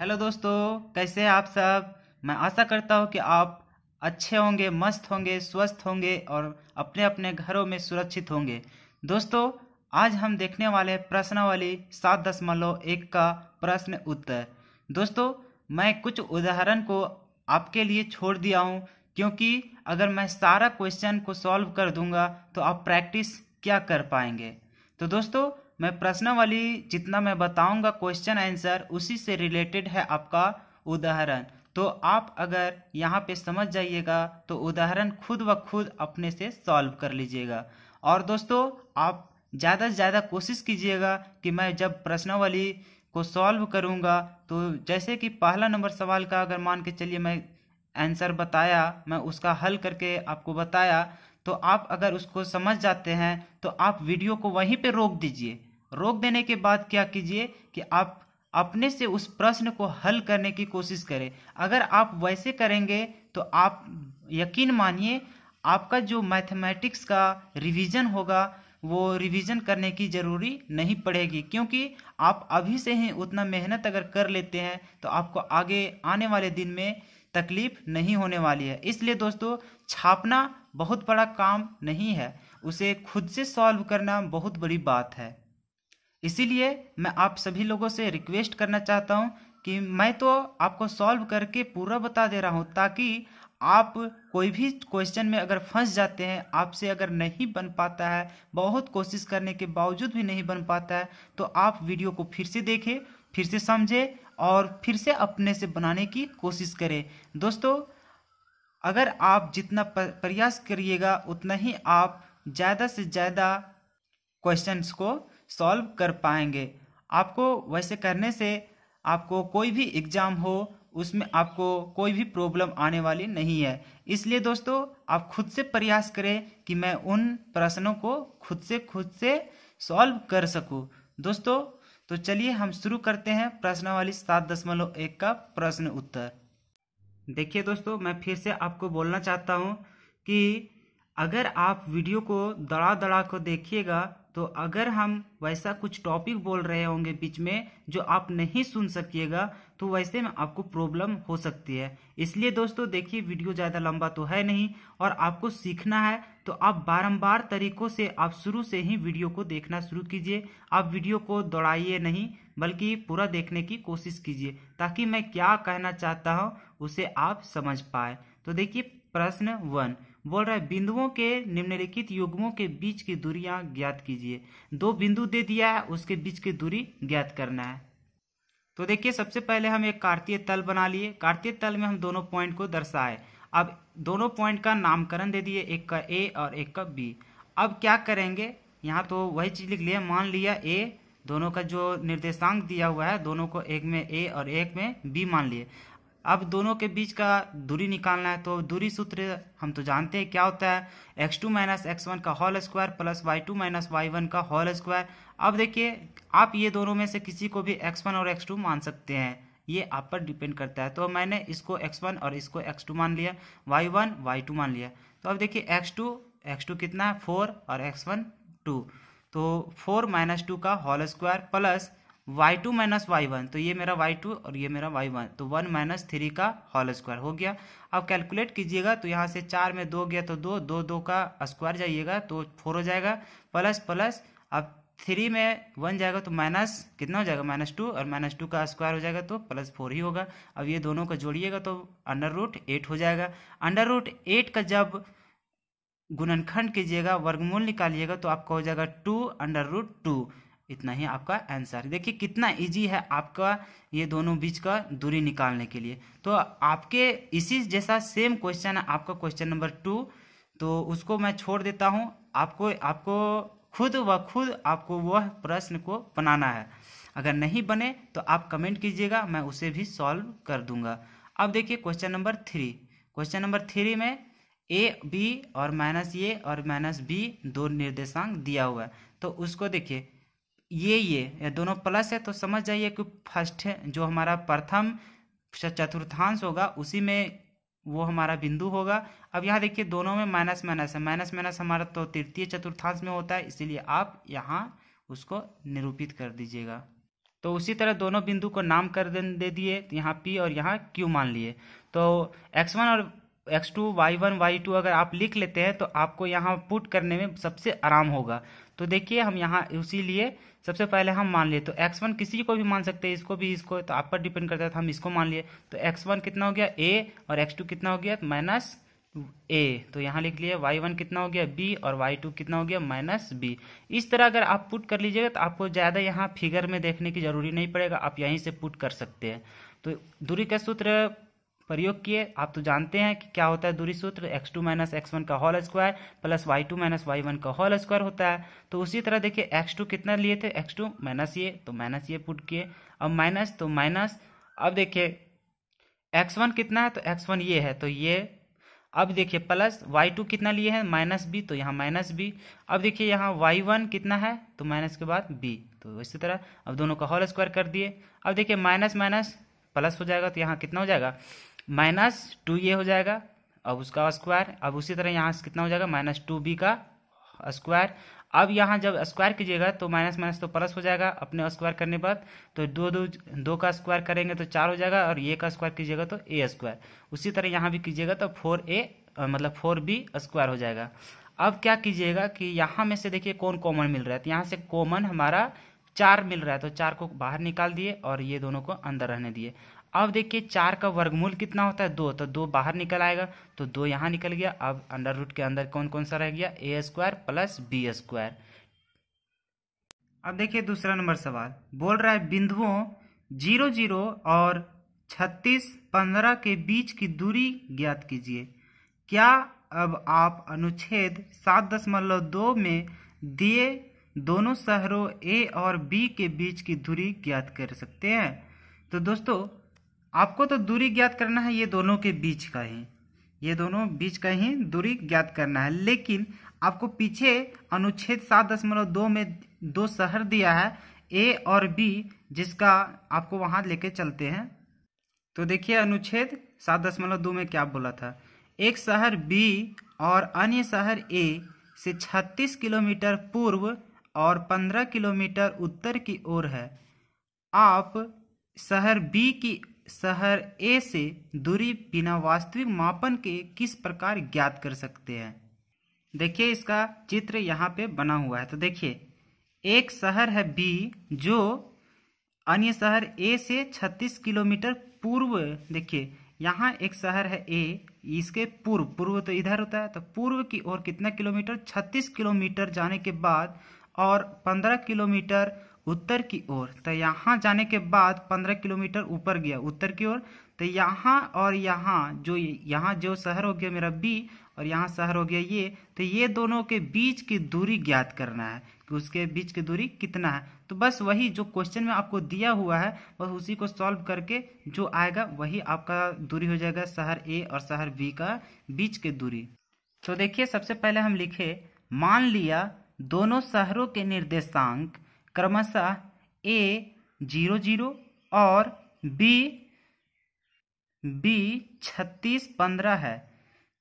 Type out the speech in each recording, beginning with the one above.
hello दोस्तों कैसे हैं आप सब मैं आशा करता हूँ कि आप अच्छे होंगे मस्त होंगे स्वस्थ होंगे और अपने अपने घरों में सुरक्षित होंगे दोस्तों आज हम देखने वाले प्रश्नावली सात दशमलव एक का प्रश्न उत्तर दोस्तों मैं कुछ उदाहरण को आपके लिए छोड़ दिया हूँ क्योंकि अगर मैं सारा क्वेश्चन को सॉल्व कर दूंगा तो आप प्रैक्टिस क्या कर पाएंगे तो दोस्तों मैं वाली जितना मैं बताऊंगा क्वेश्चन आंसर उसी से रिलेटेड है आपका उदाहरण तो आप अगर यहाँ पे समझ जाइएगा तो उदाहरण खुद ब खुद अपने से सॉल्व कर लीजिएगा और दोस्तों आप ज़्यादा से ज़्यादा कोशिश कीजिएगा कि मैं जब प्रश्नावली को सॉल्व करूँगा तो जैसे कि पहला नंबर सवाल का अगर मान के चलिए मैं आंसर बताया मैं उसका हल करके आपको बताया तो आप अगर उसको समझ जाते हैं तो आप वीडियो को वहीं पे रोक दीजिए रोक देने के बाद क्या कीजिए कि आप अपने से उस प्रश्न को हल करने की कोशिश करें अगर आप वैसे करेंगे तो आप यकीन मानिए आपका जो मैथमेटिक्स का रिवीजन होगा वो रिवीजन करने की ज़रूरी नहीं पड़ेगी क्योंकि आप अभी से ही उतना मेहनत अगर कर लेते हैं तो आपको आगे आने वाले दिन में तकलीफ नहीं होने वाली है इसलिए दोस्तों छापना बहुत बड़ा काम नहीं है उसे खुद से सॉल्व करना बहुत बड़ी बात है इसीलिए मैं आप सभी लोगों से रिक्वेस्ट करना चाहता हूँ कि मैं तो आपको सॉल्व करके पूरा बता दे रहा हूँ ताकि आप कोई भी क्वेश्चन में अगर फंस जाते हैं आपसे अगर नहीं बन पाता है बहुत कोशिश करने के बावजूद भी नहीं बन पाता है तो आप वीडियो को फिर से देखें फिर से समझें और फिर से अपने से बनाने की कोशिश करें दोस्तों अगर आप जितना प्रयास करिएगा उतना ही आप ज़्यादा से ज़्यादा क्वेश्चंस को सॉल्व कर पाएंगे आपको वैसे करने से आपको कोई भी एग्ज़ाम हो उसमें आपको कोई भी प्रॉब्लम आने वाली नहीं है इसलिए दोस्तों आप खुद से प्रयास करें कि मैं उन प्रश्नों को खुद से खुद से सॉल्व कर सकूं दोस्तों तो चलिए हम शुरू करते हैं वाली सात दशमलव एक का प्रश्न उत्तर देखिए दोस्तों मैं फिर से आपको बोलना चाहता हूँ कि अगर आप वीडियो को दड़ा दड़ा को देखिएगा तो अगर हम वैसा कुछ टॉपिक बोल रहे होंगे बीच में जो आप नहीं सुन सकिएगा तो वैसे में आपको प्रॉब्लम हो सकती है इसलिए दोस्तों देखिए वीडियो ज़्यादा लंबा तो है नहीं और आपको सीखना है तो आप बारंबार तरीकों से आप शुरू से ही वीडियो को देखना शुरू कीजिए आप वीडियो को दौड़ाइए नहीं बल्कि पूरा देखने की कोशिश कीजिए ताकि मैं क्या कहना चाहता हूँ उसे आप समझ पाए तो देखिए प्रश्न वन बोल रहा है बिंदुओं के निम्नलिखित युग्मों के बीच की दूरियां ज्ञात कीजिए दो बिंदु दे दिया है उसके बीच की दूरी ज्ञात करना है तो देखिए सबसे पहले हम एक कार्तीय तल बना लिए कार्तीय तल में हम दोनों पॉइंट को दर्शाए अब दोनों पॉइंट का नामकरण दे दिए एक का ए और एक का बी अब क्या करेंगे यहाँ तो वही चीज लिख लिया मान लिया ए दोनों का जो निर्देशांक दिया हुआ है दोनों को एक में ए और एक में बी मान लिए अब दोनों के बीच का दूरी निकालना है तो दूरी सूत्र हम तो जानते हैं क्या होता है X two minus x one का whole square plus Y two minus Y one का होल स्क्वायर अब देखिए आप ये दोनों में से किसी को भी एक्स वन और एक्स टू मान सकते हैं ये आप पर डिपेंड करता है तो मैंने इसको एक्स वन और इसको एक्स टू मान लिया वाई वन वाई टू मान लिया तो अब देखिए एक्स टू एक्स टू कितना है फोर और एक्स वन टू तो फोर माइनस टू का whole square plus Y two minus Y one तो ये मेरा वाई टू और ये मेरा वाई वन तो वन माइनस थ्री का होल स्क्वायर हो गया अब कैलकुलेट कीजिएगा तो यहाँ से चार में दो गया तो दो दो दो का स्क्वायर जाइएगा तो फोर हो जाएगा प्लस प्लस अब थ्री में वन जाएगा तो माइनस कितना हो जाएगा माइनस टू और माइनस टू का स्क्वायर हो जाएगा तो प्लस फोर ही होगा अब ये दोनों का जोड़िएगा तो अंडर रूट एट हो जाएगा अंडर रूट एट का जब गुणनखंड कीजिएगा वर्गमूल निकालिएगा तो आपका हो जाएगा टू अंडर रूट टू इतना ही आपका आंसर देखिए कितना इजी है आपका ये दोनों बीच का दूरी निकालने के लिए तो आपके इसी जैसा सेम क्वेश्चन है आपका क्वेश्चन नंबर टू तो उसको मैं छोड़ देता हूँ आपको आपको खुद व खुद आपको वह प्रश्न को बनाना है अगर नहीं बने तो आप कमेंट कीजिएगा मैं उसे भी सॉल्व कर दूंगा अब देखिए question number three question number three में ए बी और माइनस ए और माइनस बी दो निर्देशांक दिया हुआ है तो उसको देखिए ये ये या दोनों प्लस है तो समझ जाइए कि फर्स्ट जो हमारा प्रथम चतुर्थांश होगा उसी में वो हमारा बिंदु होगा अब यहाँ देखिए दोनों में माइनस माइनस है माइनस माइनस हमारा तो तृतीय चतुर्थांश में होता है इसीलिए आप यहाँ उसको निरूपित कर दीजिएगा तो उसी तरह दोनों बिंदु को नाम कर दे दिए तो यहाँ पी और यहाँ क्यू मान लिए तो एक्स वन और X two Y one Y two अगर आप लिख लेते हैं तो आपको यहाँ पुट करने में सबसे आराम होगा तो देखिए हम यहाँ उसी लिए सबसे पहले हम मान लिए तो एक्स वन किसी को भी मान सकते हैं इसको भी इसको तो आप पर डिपेंड करता है तो हम इसको मान लिए तो एक्स वन कितना हो गया ए और एक्स टू कितना हो गया माइनस ए तो यहाँ लिख लिया वाई वन कितना हो गया बी और वाई टू कितना हो गया माइनस बी इस तरह अगर आप पुट कर लीजिएगा तो आपको ज़्यादा यहाँ फिगर में देखने की जरूरी नहीं पड़ेगा आप यहीं से पुट कर सकते हैं तो दूरी का सूत्र प्रयोग किए आप तो जानते हैं कि क्या होता है दूरी सूत्र x two minus x one का whole square plus Y two minus Y one का होल स्क्वायर होता है तो उसी तरह देखिए एक्स टू कितना लिए थे एक्स टू माइनस ये तो माइनस ये पुट किए अब माइनस तो माइनस अब देखिए एक्स वन कितना है तो एक्स वन ये है तो ये अब देखिए प्लस वाई टू कितना लिए है माइनस बी तो यहाँ माइनस बी अब देखिए यहाँ वाई वन कितना है तो माइनस के बाद बी तो इसी तरह अब दोनों का होल स्क्वायर कर दिए अब देखिए माइनस माइनस प्लस हो जाएगा तो यहाँ कितना हो जाएगा माइनस टू ये हो जाएगा अब उसका स्क्वायर अब उसी तरह यहाँ से कितना हो जाएगा माइनस टू बी का स्क्वायर अब यहाँ जब स्क्वायर कीजिएगा तो माइनस माइनस तो प्लस हो जाएगा अपने स्क्वायर करने बाद तो दो दो दो का स्क्वायर करेंगे तो चार हो जाएगा और ए का स्क्वायर कीजिएगा तो ए स्क्वायर उसी तरह यहाँ भी कीजिएगा तो फोर ए मतलब फोर बी स्क्वायर हो जाएगा अब क्या कीजिएगा कि यहाँ में से देखिए कौन कॉमन मिल रहा है तो यहाँ से कॉमन हमारा चार मिल रहा है तो चार को बाहर निकाल दिए और ये दोनों को अंदर रहने दिए अब देखिए चार का वर्गमूल कितना होता है दो तो दो बाहर निकल आएगा तो दो यहाँ निकल गया अब अंडर रूट के अंदर कौन कौन सा रह गया A square plus B square अब देखिए दूसरा नंबर सवाल बोल रहा है बिंदुओं जीरो जीरो और छत्तीस पंद्रह के बीच की दूरी ज्ञात कीजिए क्या अब आप अनुच्छेद सात दशमलव दो में दिए दोनों शहरों ए और बी के बीच की दूरी ज्ञात कर सकते हैं तो दोस्तों आपको तो दूरी ज्ञात करना है ये दोनों के बीच का ही ये दोनों बीच का ही दूरी ज्ञात करना है लेकिन आपको पीछे अनुच्छेद सात दशमलव दो में दो शहर दिया है ए और बी जिसका आपको वहाँ लेके चलते हैं तो देखिए अनुच्छेद सात दशमलव दो में क्या बोला था एक शहर बी और अन्य शहर ए से छत्तीस किलोमीटर पूर्व और पंद्रह किलोमीटर उत्तर की ओर है आप शहर बी की शहर ए से दूरी बिना वास्तविक मापन के किस प्रकार ज्ञात कर सकते हैं देखिए इसका चित्र यहाँ पे बना हुआ है तो देखिए एक शहर है बी जो अन्य शहर ए से 36 किलोमीटर पूर्व देखिए यहाँ एक शहर है ए इसके पूर्व पूर्व तो इधर होता है तो पूर्व की ओर कितना किलोमीटर 36 किलोमीटर जाने के बाद और 15 किलोमीटर उत्तर की ओर तो यहाँ जाने के बाद पंद्रह किलोमीटर ऊपर गया उत्तर की ओर तो यहाँ और यहाँ जो यहाँ जो शहर हो गया मेरा बी और यहाँ शहर हो गया ये तो ये दोनों के बीच की दूरी ज्ञात करना है कि उसके बीच की दूरी कितना है तो बस वही जो क्वेश्चन में आपको दिया हुआ है बस उसी को सॉल्व करके जो आएगा वही आपका दूरी हो जाएगा शहर ए और शहर बी का बीच की दूरी तो देखिए सबसे पहले हम लिखे मान लिया दोनों शहरों के निर्देशांक क्रमशः ए जीरो जीरो और बी बी छत्तीस पंद्रह है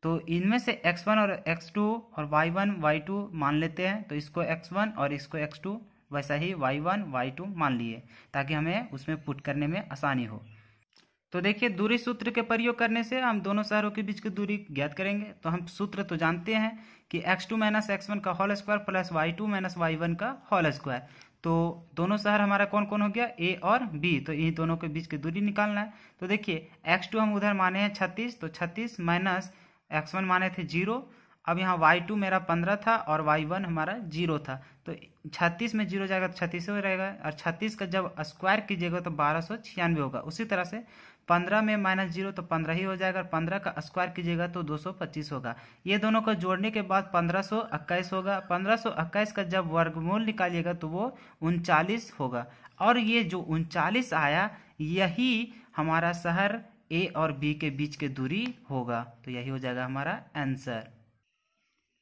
तो इनमें से एक्स वन और एक्स टू और वाई वन वाई टू मान लेते हैं तो इसको एक्स वन और इसको एक्स टू वैसा ही वाई वन वाई टू मान लिए ताकि हमें उसमें पुट करने में आसानी हो तो देखिए दूरी सूत्र के प्रयोग करने से हम दोनों शहरों के बीच की दूरी ज्ञात करेंगे तो हम सूत्र तो जानते हैं कि x2 two minus x one का whole square plus Y two minus Y one का होल स्क्वायर तो दोनों शहर हमारा कौन कौन हो गया ए और बी तो इन दोनों के बीच की दूरी निकालना है तो देखिए x2 हम उधर माने हैं छत्तीस तो छत्तीस माइनस एक्स माने थे जीरो अब यहाँ y2 मेरा पंद्रह था और y1 हमारा जीरो था तो छत्तीस में जीरो जाएगा तो छत्तीस हो रहेगा और छत्तीस का जब स्क्वायर कीजिएगा तो बारह होगा उसी तरह से पंद्रह में माइनस जीरो तो पंद्रह ही हो जाएगा और पंद्रह का स्क्वायर कीजिएगा तो दो सौ पच्चीस होगा ये दोनों को जोड़ने के बाद पंद्रह सौ इक्कीस होगा पंद्रह सौ इक्कीस का जब वर्गमूल निकालिएगा तो वो उनचालीस होगा और ये जो उनचालीस आया यही हमारा शहर ए और बी के बीच के दूरी होगा तो यही हो जाएगा हमारा आंसर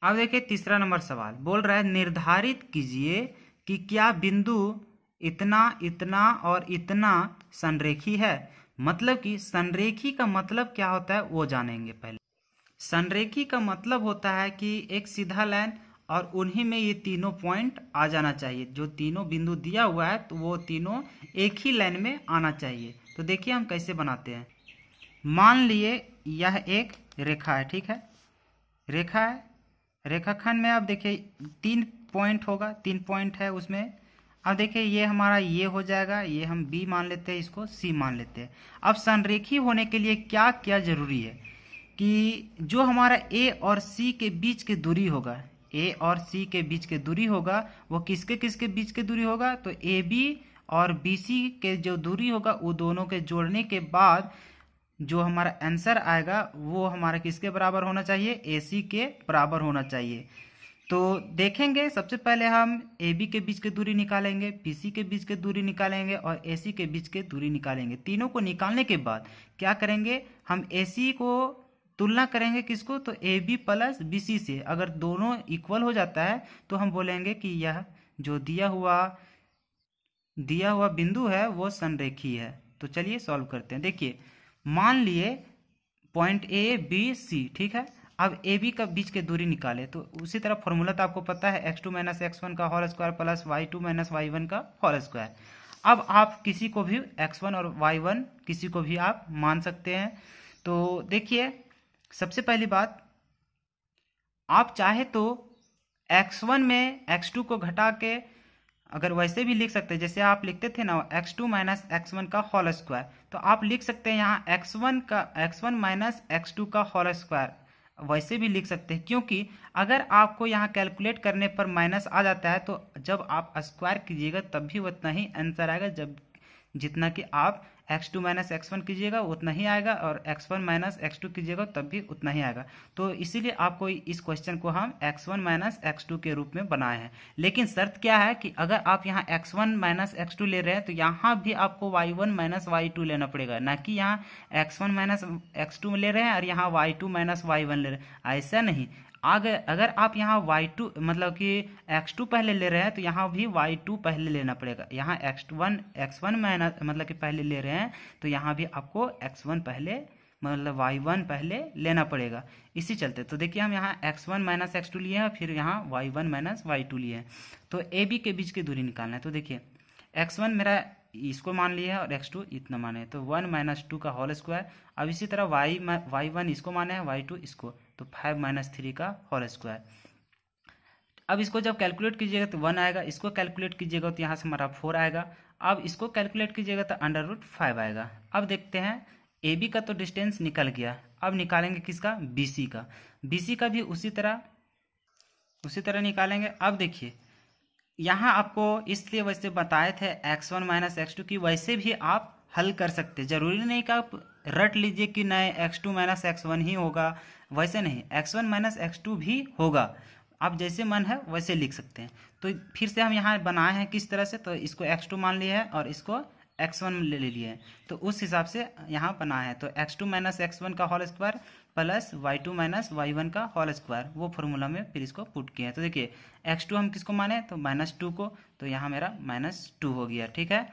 अब देखिए तीसरा नंबर सवाल बोल रहा है निर्धारित कीजिए कि क्या बिंदु इतना इतना और इतना संरेखी है मतलब कि संरेखी का मतलब क्या होता है वो जानेंगे पहले संरेखी का मतलब होता है कि एक सीधा लाइन और उन्हीं में ये तीनों पॉइंट आ जाना चाहिए जो तीनों बिंदु दिया हुआ है तो वो तीनों एक ही लाइन में आना चाहिए तो देखिए हम कैसे बनाते हैं मान लिए यह एक रेखा है ठीक है रेखा है रेखाखंड में आप देखिए तीन पॉइंट होगा तीन पॉइंट है उसमें अब देखिए ये हमारा ये हो जाएगा ये हम बी मान लेते हैं इसको सी मान लेते हैं अब संरेखी होने के लिए क्या क्या जरूरी है कि जो हमारा ए और सी के बीच की दूरी होगा ए और सी के बीच की दूरी होगा वो किसके किसके बीच की दूरी होगा तो ए बी और बी सी के जो दूरी होगा वो दोनों के जोड़ने के बाद जो हमारा आंसर आएगा वो हमारा किसके बराबर होना चाहिए ए सी के बराबर होना चाहिए तो देखेंगे सबसे पहले हम ए बी के बीच की दूरी निकालेंगे बी सी के बीच की दूरी निकालेंगे और ए सी के बीच की दूरी निकालेंगे तीनों को निकालने के बाद क्या करेंगे हम ए सी को तुलना करेंगे किसको तो A B plus B C से अगर दोनों इक्वल हो जाता है तो हम बोलेंगे कि यह जो दिया हुआ दिया हुआ बिंदु है वो संरेखी है तो चलिए सॉल्व करते हैं देखिए मान लिए पॉइंट ए बी सी ठीक है अब ए बी का बीच के दूरी निकाले तो उसी तरह फॉर्मूला तो आपको पता है X two minus x one का whole square plus Y two minus Y one का होल स्क्वायर अब आप किसी को भी एक्स वन और वाई वन किसी को भी आप मान सकते हैं तो देखिए सबसे पहली बात आप चाहे तो एक्स वन में एक्स टू को घटा के अगर वैसे भी लिख सकते हैं जैसे आप लिखते थे ना x two minus x one का होल स्क्वायर तो आप लिख सकते हैं यहाँ एक्स वन का x one minus x two का होल स्क्वायर वैसे भी लिख सकते हैं क्योंकि अगर आपको यहाँ कैलकुलेट करने पर माइनस आ जाता है तो जब आप स्क्वायर कीजिएगा तब भी उतना ही आंसर आएगा जब जितना कि आप x two minus x one कीजिएगा उतना ही आएगा और x one minus x two कीजिएगा तब भी उतना ही आएगा तो इसीलिए आपको इस क्वेश्चन को हम x one minus x two के रूप में बनाए हैं लेकिन शर्त क्या है कि अगर आप यहाँ x one minus x two ले रहे हैं तो यहाँ भी आपको y one minus y two लेना पड़ेगा ना कि यहाँ x one minus x two ले रहे हैं और यहाँ y two minus Y one ले रहे हैं ऐसा नहीं आगे अगर आप यहाँ वाई टू मतलब कि एक्स टू पहले ले रहे हैं तो यहाँ भी वाई टू पहले लेना पड़ेगा यहाँ x one x one minus मतलब कि पहले ले रहे हैं तो यहाँ भी आपको एक्स वन पहले मतलब वाई वन पहले लेना पड़ेगा इसी चलते तो देखिए हम यहाँ x one minus x two लिए हैं फिर यहाँ y one minus y two लिए हैं तो ए बी के बीच की दूरी निकालना है तो देखिए एक्स वन मेरा इसको मान लिया है और एक्स टू इतना माने है तो वन माइनस टू का होल स्क्वायर अब इसी तरह वाई वाई वन इसको माने है वाई टू इसको तो फाइव माइनस थ्री का होल स्क्वायर अब इसको जब कैलकुलेट कीजिएगा तो वन आएगा इसको कैलकुलेट कीजिएगा तो यहाँ से हमारा फोर आएगा अब इसको कैलकुलेट कीजिएगा तो अंडर रूट फाइव आएगा अब देखते हैं ए बी का तो डिस्टेंस निकल गया अब निकालेंगे किसका बी सी का बी सी का भी उसी तरह उसी तरह निकालेंगे अब देखिए यहाँ आपको इसलिए वैसे बताए थे x one minus x two की वैसे भी आप हल कर सकते जरूरी नहीं कि आप रट लीजिए कि नहीं x two minus x one ही होगा वैसे नहीं x one minus x two भी होगा आप जैसे मन है वैसे लिख सकते हैं तो फिर से हम यहाँ बनाए हैं किस तरह से तो इसको एक्स टू मान लिया है और इसको एक्स वन ले लिए है तो उस हिसाब से यहाँ बनाए हैं तो x two minus x one का whole square plus Y two minus Y one का होल स्क्वायर वो फॉर्मूला में फिर इसको पुट किया है तो देखिए एक्स टू हम किसको माने तो माइनस टू को तो यहाँ मेरा माइनस टू हो गया ठीक है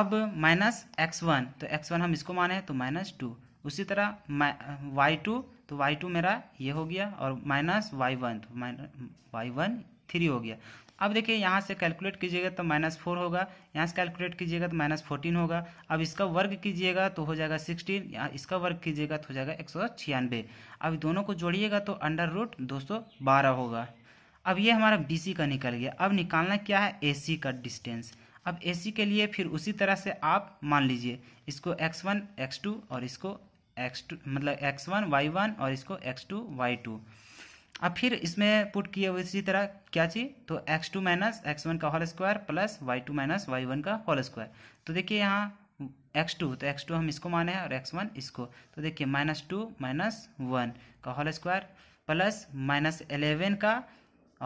अब माइनस एक्स वन तो एक्स वन हम इसको माने तो माइनस टू उसी तरह वाई टू तो वाई टू मेरा ये हो गया और माइनस वाई वन तो माइनस वाई वन थ्री हो गया अब देखिए यहाँ से कैलकुलेट कीजिएगा तो माइनस फोर होगा यहाँ से कैलकुलेट कीजिएगा तो माइनस फोर्टीन होगा अब इसका वर्ग कीजिएगा तो हो जाएगा सिक्सटीन यहाँ इसका वर्ग कीजिएगा तो हो जाएगा एक सौ छियानवे अब दोनों को जोड़िएगा तो अंडर रूट दो सौ बारह होगा अब ये हमारा बी का निकल गया अब निकालना क्या है ए का डिस्टेंस अब ए के लिए फिर उसी तरह से आप मान लीजिए इसको एक्स वन एक्स टू और इसको एक्स टू मतलब एक्स वन वाई वन और इसको एक्स टू वाई टू अब फिर इसमें पुट किए हुए इसी तरह क्या चीज तो x two minus x one का whole square plus Y two minus Y one का होल स्क्वायर तो देखिए यहाँ एक्स टू तो एक्स टू हम इसको माने हैं और एक्स वन इसको तो देखिए माइनस टू माइनस वन का whole square plus minus eleven का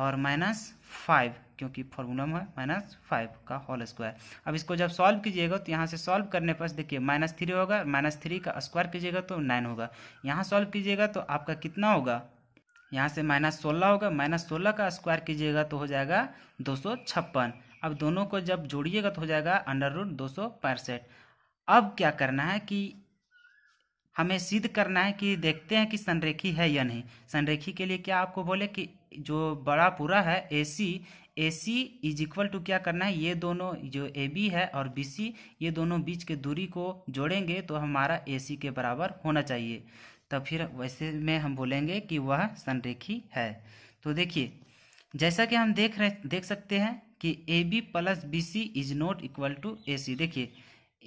और माइनस फाइव क्योंकि फॉर्मूला में माइनस फाइव का होल स्क्वायर अब इसको जब सॉल्व कीजिएगा तो यहाँ से सॉल्व करने पर देखिए माइनस थ्री होगा माइनस थ्री का स्क्वायर कीजिएगा तो नाइन होगा यहाँ सॉल्व कीजिएगा तो आपका कितना होगा यहाँ से माइनस सोलह होगा माइनस सोलह का स्क्वायर कीजिएगा तो हो जाएगा दो सौ छप्पन अब दोनों को जब जोड़िएगा तो हो जाएगा अंडर रूट दो सौ पैंसठ अब क्या करना है कि हमें सिद्ध करना है कि देखते हैं कि संरेखी है या नहीं संरेखी के लिए क्या आपको बोले कि जो बड़ा पूरा है A C A C is equal to क्या करना है ये दोनों जो ए बी है और बी सी ये दोनों बीच के दूरी को जोड़ेंगे तो हमारा ए सी के बराबर होना चाहिए तो फिर वैसे में हम बोलेंगे कि वह संरेखी है तो देखिए जैसा कि हम देख रहे देख सकते हैं कि A B plus B C is not equal to A C देखिए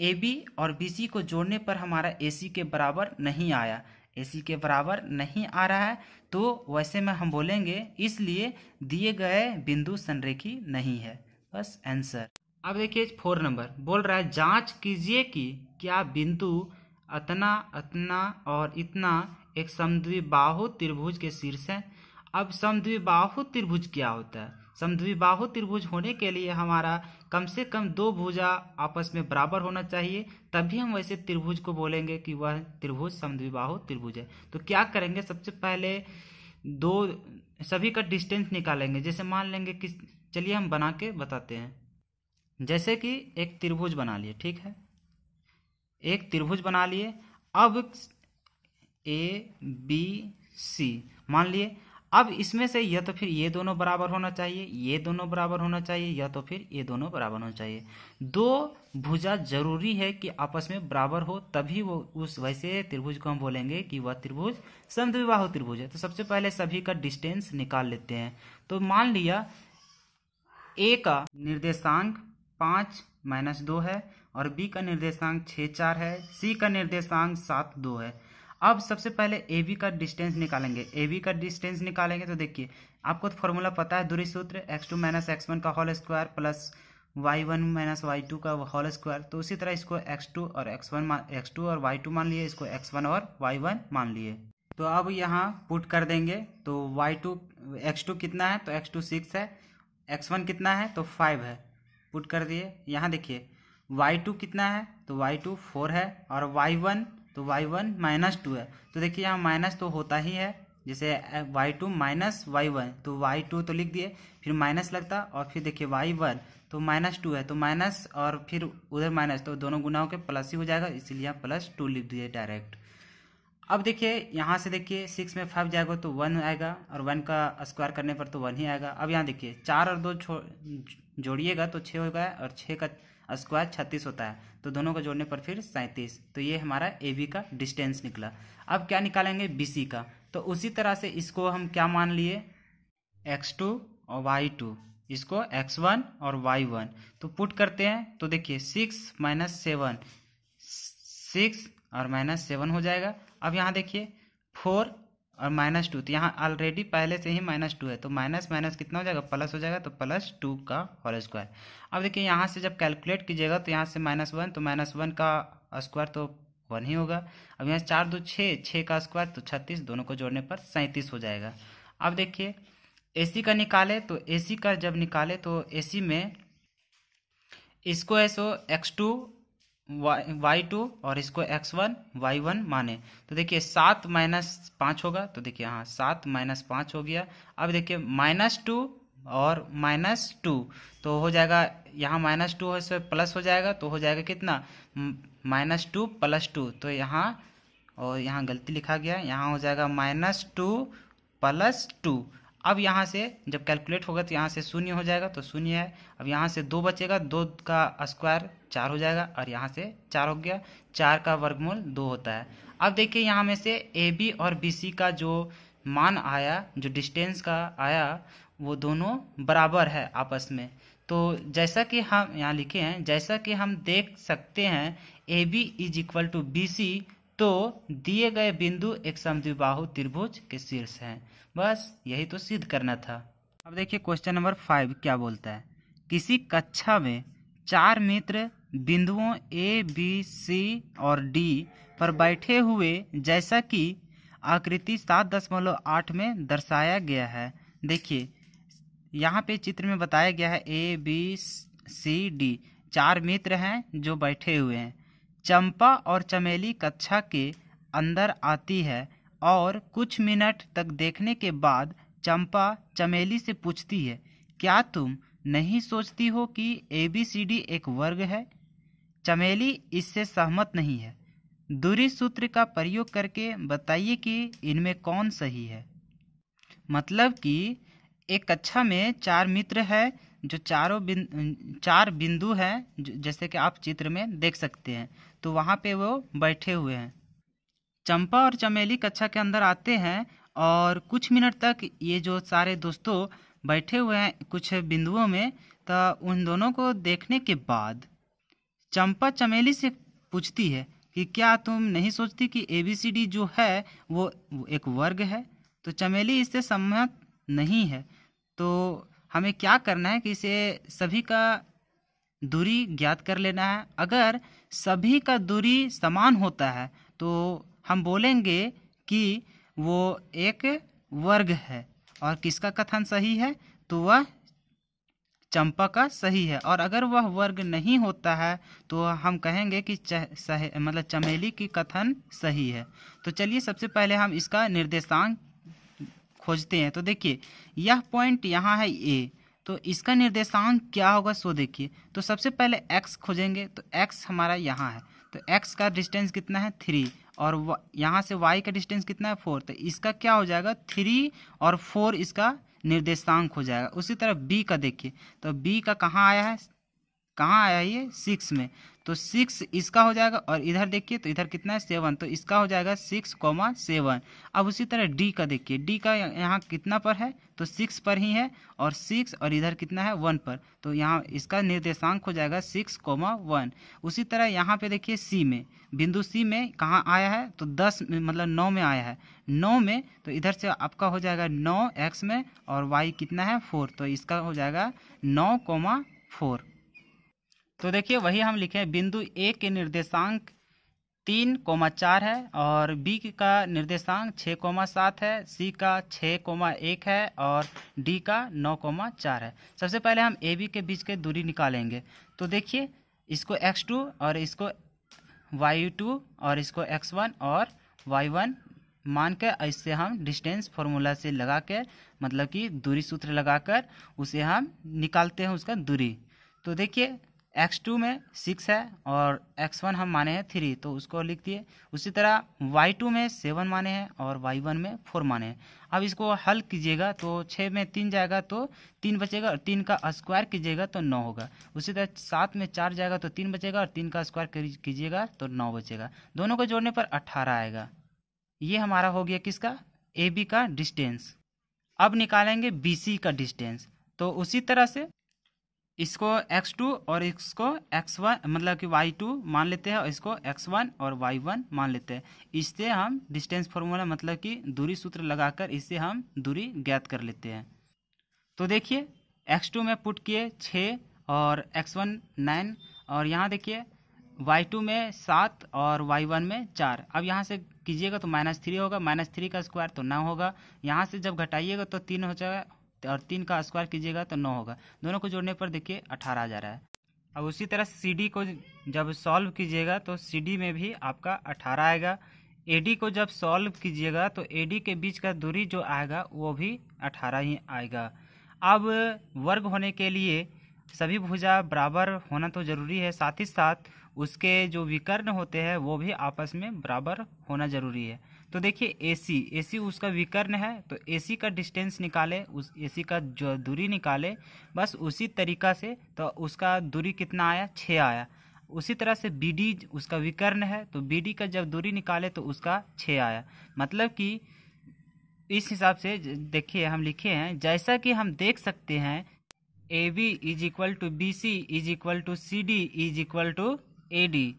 ए बी और बी सी को जोड़ने पर हमारा ए सी के बराबर नहीं आया एसी के बराबर नहीं आ रहा है तो वैसे में हम बोलेंगे इसलिए दिए गए बिंदु संरेखी नहीं है बस आंसर अब देखिए फोर नंबर बोल रहा है जांच कीजिए कि क्या बिंदु अतना अतना और इतना एक समद्विबाहु त्रिभुज के शीर्ष है अब समद्विबाहु त्रिभुज क्या होता है समद्विबाहु त्रिभुज होने के लिए हमारा कम से कम दो भुजा आपस में बराबर होना चाहिए तभी हम वैसे त्रिभुज को बोलेंगे कि वह त्रिभुज समद्विबाहु त्रिभुज है तो क्या करेंगे सबसे पहले दो सभी का डिस्टेंस निकालेंगे जैसे मान लेंगे कि चलिए हम बना के बताते हैं जैसे कि एक त्रिभुज बना लिए ठीक है एक त्रिभुज बना लिए अब ए बी सी मान लिए अब इसमें से या तो फिर ये दोनों बराबर होना चाहिए ये दोनों बराबर होना चाहिए या तो फिर ये दोनों बराबर होना चाहिए दो भुजा जरूरी है कि आपस में बराबर हो तभी वो उस वैसे त्रिभुज को हम बोलेंगे कि वह त्रिभुज समद्विबाहु त्रिभुज है तो सबसे पहले सभी का डिस्टेंस निकाल लेते हैं तो मान लिया ए का निर्देशांक पाँच माइनस दो है और बी का निर्देशांक छः चार है सी का निर्देशांक सात दो है अब सबसे पहले ए बी का डिस्टेंस निकालेंगे ए बी का डिस्टेंस निकालेंगे तो देखिए आपको तो फॉर्मूला पता है दूरी सूत्र x two minus x one का whole square plus y one minus y two का होल स्क्वायर तो उसी तरह इसको एक्स टू और एक्स वन एक्स टू और वाई टू मान लिए इसको एक्स वन और वाई वन मान लिए तो अब यहाँ पुट कर देंगे तो वाई टू एक्स टू कितना है तो एक्स टू सिक्स है एक्स वन कितना है तो फाइव है पुट कर दिए यहाँ देखिए वाई टू कितना है तो वाई टू फोर है और वाई वन तो वाई वन माइनस टू है तो देखिए यहाँ माइनस तो होता ही है जैसे y two minus Y one तो वाई टू तो लिख दिए फिर माइनस लगता और फिर देखिए वाई वन तो माइनस टू है तो माइनस और फिर उधर माइनस तो दोनों गुनाओं के प्लस ही हो जाएगा इसीलिए यहाँ प्लस टू लिख दिए डायरेक्ट अब देखिए यहाँ से देखिए सिक्स में फाइव जाएगा तो वन आएगा और वन का स्क्वायर करने पर तो वन ही आएगा अब यहाँ देखिए चार और दो जोड़िएगा तो छः होगा और छः का स्क्वायर छत्तीस होता है तो दोनों को जोड़ने पर फिर सैंतीस तो ये हमारा ए बी का डिस्टेंस निकला अब क्या निकालेंगे बी सी का तो उसी तरह से इसको हम क्या मान लिए एक्स टू और वाई टू इसको एक्स वन और वाई वन तो पुट करते हैं तो देखिए सिक्स माइनस सेवन सिक्स और माइनस सेवन हो जाएगा अब यहाँ देखिए फोर और माइनस टू तो यहाँ ऑलरेडी पहले से ही माइनस टू है तो माइनस माइनस कितना हो जाएगा प्लस हो जाएगा तो प्लस टू का होल स्क्वायर अब देखिए यहाँ से जब कैलकुलेट कीजिएगा तो यहाँ से माइनस वन तो माइनस वन का स्क्वायर तो वन ही होगा अब यहाँ से चार दो छः छः का स्क्वायर तो छत्तीस दोनों को जोड़ने पर सैंतीस हो जाएगा अब देखिए सी का निकाले तो सी का जब निकाले तो सी में इसको ऐसो एक्स टू वाई टू और इसको एक्स वन वाई वन माने तो देखिए सात माइनस पाँच होगा तो देखिए हाँ सात माइनस पाँच हो गया अब देखिए माइनस टू और माइनस टू तो हो जाएगा यहाँ माइनस टू है प्लस हो जाएगा तो हो जाएगा कितना माइनस टू प्लस टू तो यहाँ और यहाँ गलती लिखा गया यहाँ हो जाएगा माइनस टू प्लस टू अब यहाँ से जब कैलकुलेट होगा तो यहाँ से शून्य हो जाएगा तो शून्य है अब यहाँ से दो बचेगा दो का स्क्वायर चार हो जाएगा और यहाँ से चार हो गया चार का वर्गमूल दो होता है अब देखिए यहाँ में से ए बी और बी सी का जो मान आया जो डिस्टेंस का आया वो दोनों बराबर है आपस में तो जैसा कि हम यहाँ लिखे हैं जैसा कि हम देख सकते हैं A B is equal to B C तो दिए गए बिंदु एक समद्विबाहु त्रिभुज के शीर्ष हैं बस यही तो सिद्ध करना था अब देखिए क्वेश्चन नंबर फाइव क्या बोलता है किसी कक्षा में चार मित्र बिंदुओं ए बी सी और डी पर बैठे हुए जैसा कि आकृति सात दशमलव आठ में दर्शाया गया है देखिए यहाँ पे चित्र में बताया गया है ए बी सी डी चार मित्र हैं जो बैठे हुए हैं चंपा और चमेली कक्षा के अंदर आती है और कुछ मिनट तक देखने के बाद चंपा चमेली से पूछती है क्या तुम नहीं सोचती हो कि ए बी सी डी एक वर्ग है चमेली इससे सहमत नहीं है दूरी सूत्र का प्रयोग करके बताइए कि इनमें कौन सही है मतलब कि एक कक्षा में चार मित्र है जो चारों बिन चार बिंदु हैं जैसे कि आप चित्र में देख सकते हैं तो वहाँ पे वो बैठे हुए हैं चंपा और चमेली कक्षा के अंदर आते हैं और कुछ मिनट तक ये जो सारे दोस्तों बैठे हुए हैं कुछ बिंदुओं में तो उन दोनों को देखने के बाद चंपा चमेली से पूछती है कि क्या तुम नहीं सोचती कि ए बी सी डी जो है वो एक वर्ग है तो चमेली इससे सम्मत नहीं है तो हमें क्या करना है कि इसे सभी का दूरी ज्ञात कर लेना है अगर सभी का दूरी समान होता है तो हम बोलेंगे कि वो एक वर्ग है और किसका कथन सही है तो वह चंपा का सही है और अगर वह वर्ग नहीं होता है तो हम कहेंगे कि मतलब चमेली की कथन सही है तो चलिए सबसे पहले हम इसका निर्देशांक खोजते हैं तो देखिए यह पॉइंट यहाँ है ए तो इसका निर्देशांक क्या होगा सो देखिए तो सबसे पहले एक्स खोजेंगे तो एक्स हमारा यहाँ है तो एक्स का डिस्टेंस कितना है थ्री और यहाँ से वाई का डिस्टेंस कितना है फोर तो इसका क्या हो जाएगा थ्री और फोर इसका निर्देशांक हो जाएगा उसी तरह बी का देखिए तो बी का कहाँ आया है कहाँ आया ये सिक्स में तो सिक्स इसका हो जाएगा और इधर देखिए तो इधर कितना है सेवन तो इसका हो जाएगा सिक्स कॉमा सेवन अब उसी तरह डी का देखिए डी का यहाँ कितना पर है तो सिक्स पर ही है और सिक्स और इधर कितना है वन पर तो यहाँ इसका निर्देशांक हो जाएगा सिक्स कॉमा वन उसी तरह यहाँ पे देखिए सी में बिंदु सी में कहाँ आया है तो दस मतलब नौ में आया है नौ में तो इधर से आपका हो जाएगा नौ एक्स में और वाई कितना है फोर तो इसका हो जाएगा नौ कॉमा फोर तो देखिए वही हम लिखे बिंदु ए के निर्देशांक तीन कोमा चार है और बी का निर्देशांक छः कोमा सात है सी का छः कोमा एक है और डी का नौ कोमा चार है सबसे पहले हम ए बी के बीच के दूरी निकालेंगे तो देखिए इसको एक्स टू और इसको वाई टू और इसको एक्स वन और वाई वन मान के इससे हम डिस्टेंस फॉर्मूला से लगा कर मतलब कि दूरी सूत्र कर उसे हम निकालते हैं उसका दूरी तो देखिए एक्स टू में सिक्स है और एक्स वन हम माने हैं थ्री तो उसको लिख दिए उसी तरह वाई टू में सेवन माने हैं और वाई वन में फोर माने हैं अब इसको हल कीजिएगा तो छः में तीन जाएगा तो तीन बचेगा और तीन का स्क्वायर कीजिएगा तो नौ होगा उसी तरह सात में चार जाएगा तो तीन बचेगा और तीन का स्क्वायर कीजिएगा तो नौ बचेगा दोनों को जोड़ने पर अट्ठारह आएगा ये हमारा हो गया किसका ए बी का डिस्टेंस अब निकालेंगे बी सी का डिस्टेंस तो उसी तरह से इसको x2 और इसको x1 मतलब कि y2 मान लेते हैं और इसको x1 और y1 मान लेते हैं इससे हम डिस्टेंस फॉर्मूला मतलब कि दूरी सूत्र लगाकर इससे हम दूरी ज्ञात कर लेते हैं तो देखिए x2 में पुट किए छः और x1 नाइन और यहाँ देखिए y2 में सात और y1 में चार अब यहाँ से कीजिएगा तो माइनस थ्री होगा माइनस थ्री का स्क्वायर तो नौ होगा यहाँ से जब घटाइएगा तो तीन हो जाएगा और तीन का स्क्वायर कीजिएगा तो नौ होगा दोनों को जोड़ने पर देखिए अठारह आ जा रहा है अब उसी तरह सी को जब सॉल्व कीजिएगा तो सी में भी आपका अठारह आएगा ए को जब सॉल्व कीजिएगा तो ए के बीच का दूरी जो आएगा वो भी अठारह ही आएगा अब वर्ग होने के लिए सभी भुजा बराबर होना तो ज़रूरी है साथ ही साथ उसके जो विकर्ण होते हैं वो भी आपस में बराबर होना ज़रूरी है तो देखिए एसी एसी उसका विकर्ण है तो एसी का डिस्टेंस निकाले उस एसी का जो दूरी निकाले बस उसी तरीका से तो उसका दूरी कितना आया छः आया उसी तरह से बी डी उसका विकर्ण है तो बी डी का जब दूरी निकाले तो उसका छः आया मतलब कि इस हिसाब से देखिए हम लिखे हैं जैसा कि हम देख सकते हैं A B is equal to B C is equal to C D is equal to A D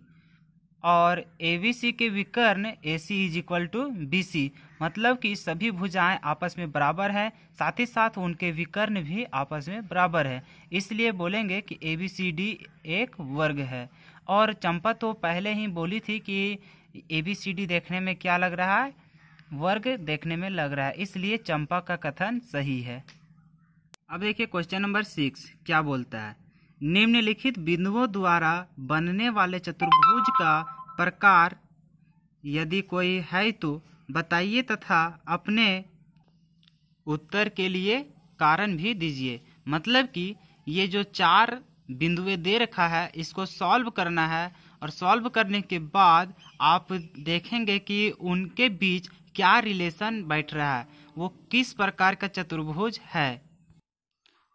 और ए बी सी के विकर्ण A C is equal to B C मतलब कि सभी भुजाएं आपस में बराबर है साथ ही साथ उनके विकर्ण भी आपस में बराबर है इसलिए बोलेंगे कि ए बी सी डी एक वर्ग है और चंपा तो पहले ही बोली थी कि ए बी सी डी देखने में क्या लग रहा है वर्ग देखने में लग रहा है इसलिए चंपा का कथन सही है अब देखिए क्वेश्चन नंबर सिक्स क्या बोलता है निम्नलिखित बिंदुओं द्वारा बनने वाले चतुर्भुज का प्रकार यदि कोई है तो बताइए तथा अपने उत्तर के लिए कारण भी दीजिए मतलब कि ये जो चार बिंदुए दे रखा है इसको सॉल्व करना है और सॉल्व करने के बाद आप देखेंगे कि उनके बीच क्या रिलेशन बैठ रहा है वो किस प्रकार का चतुर्भुज है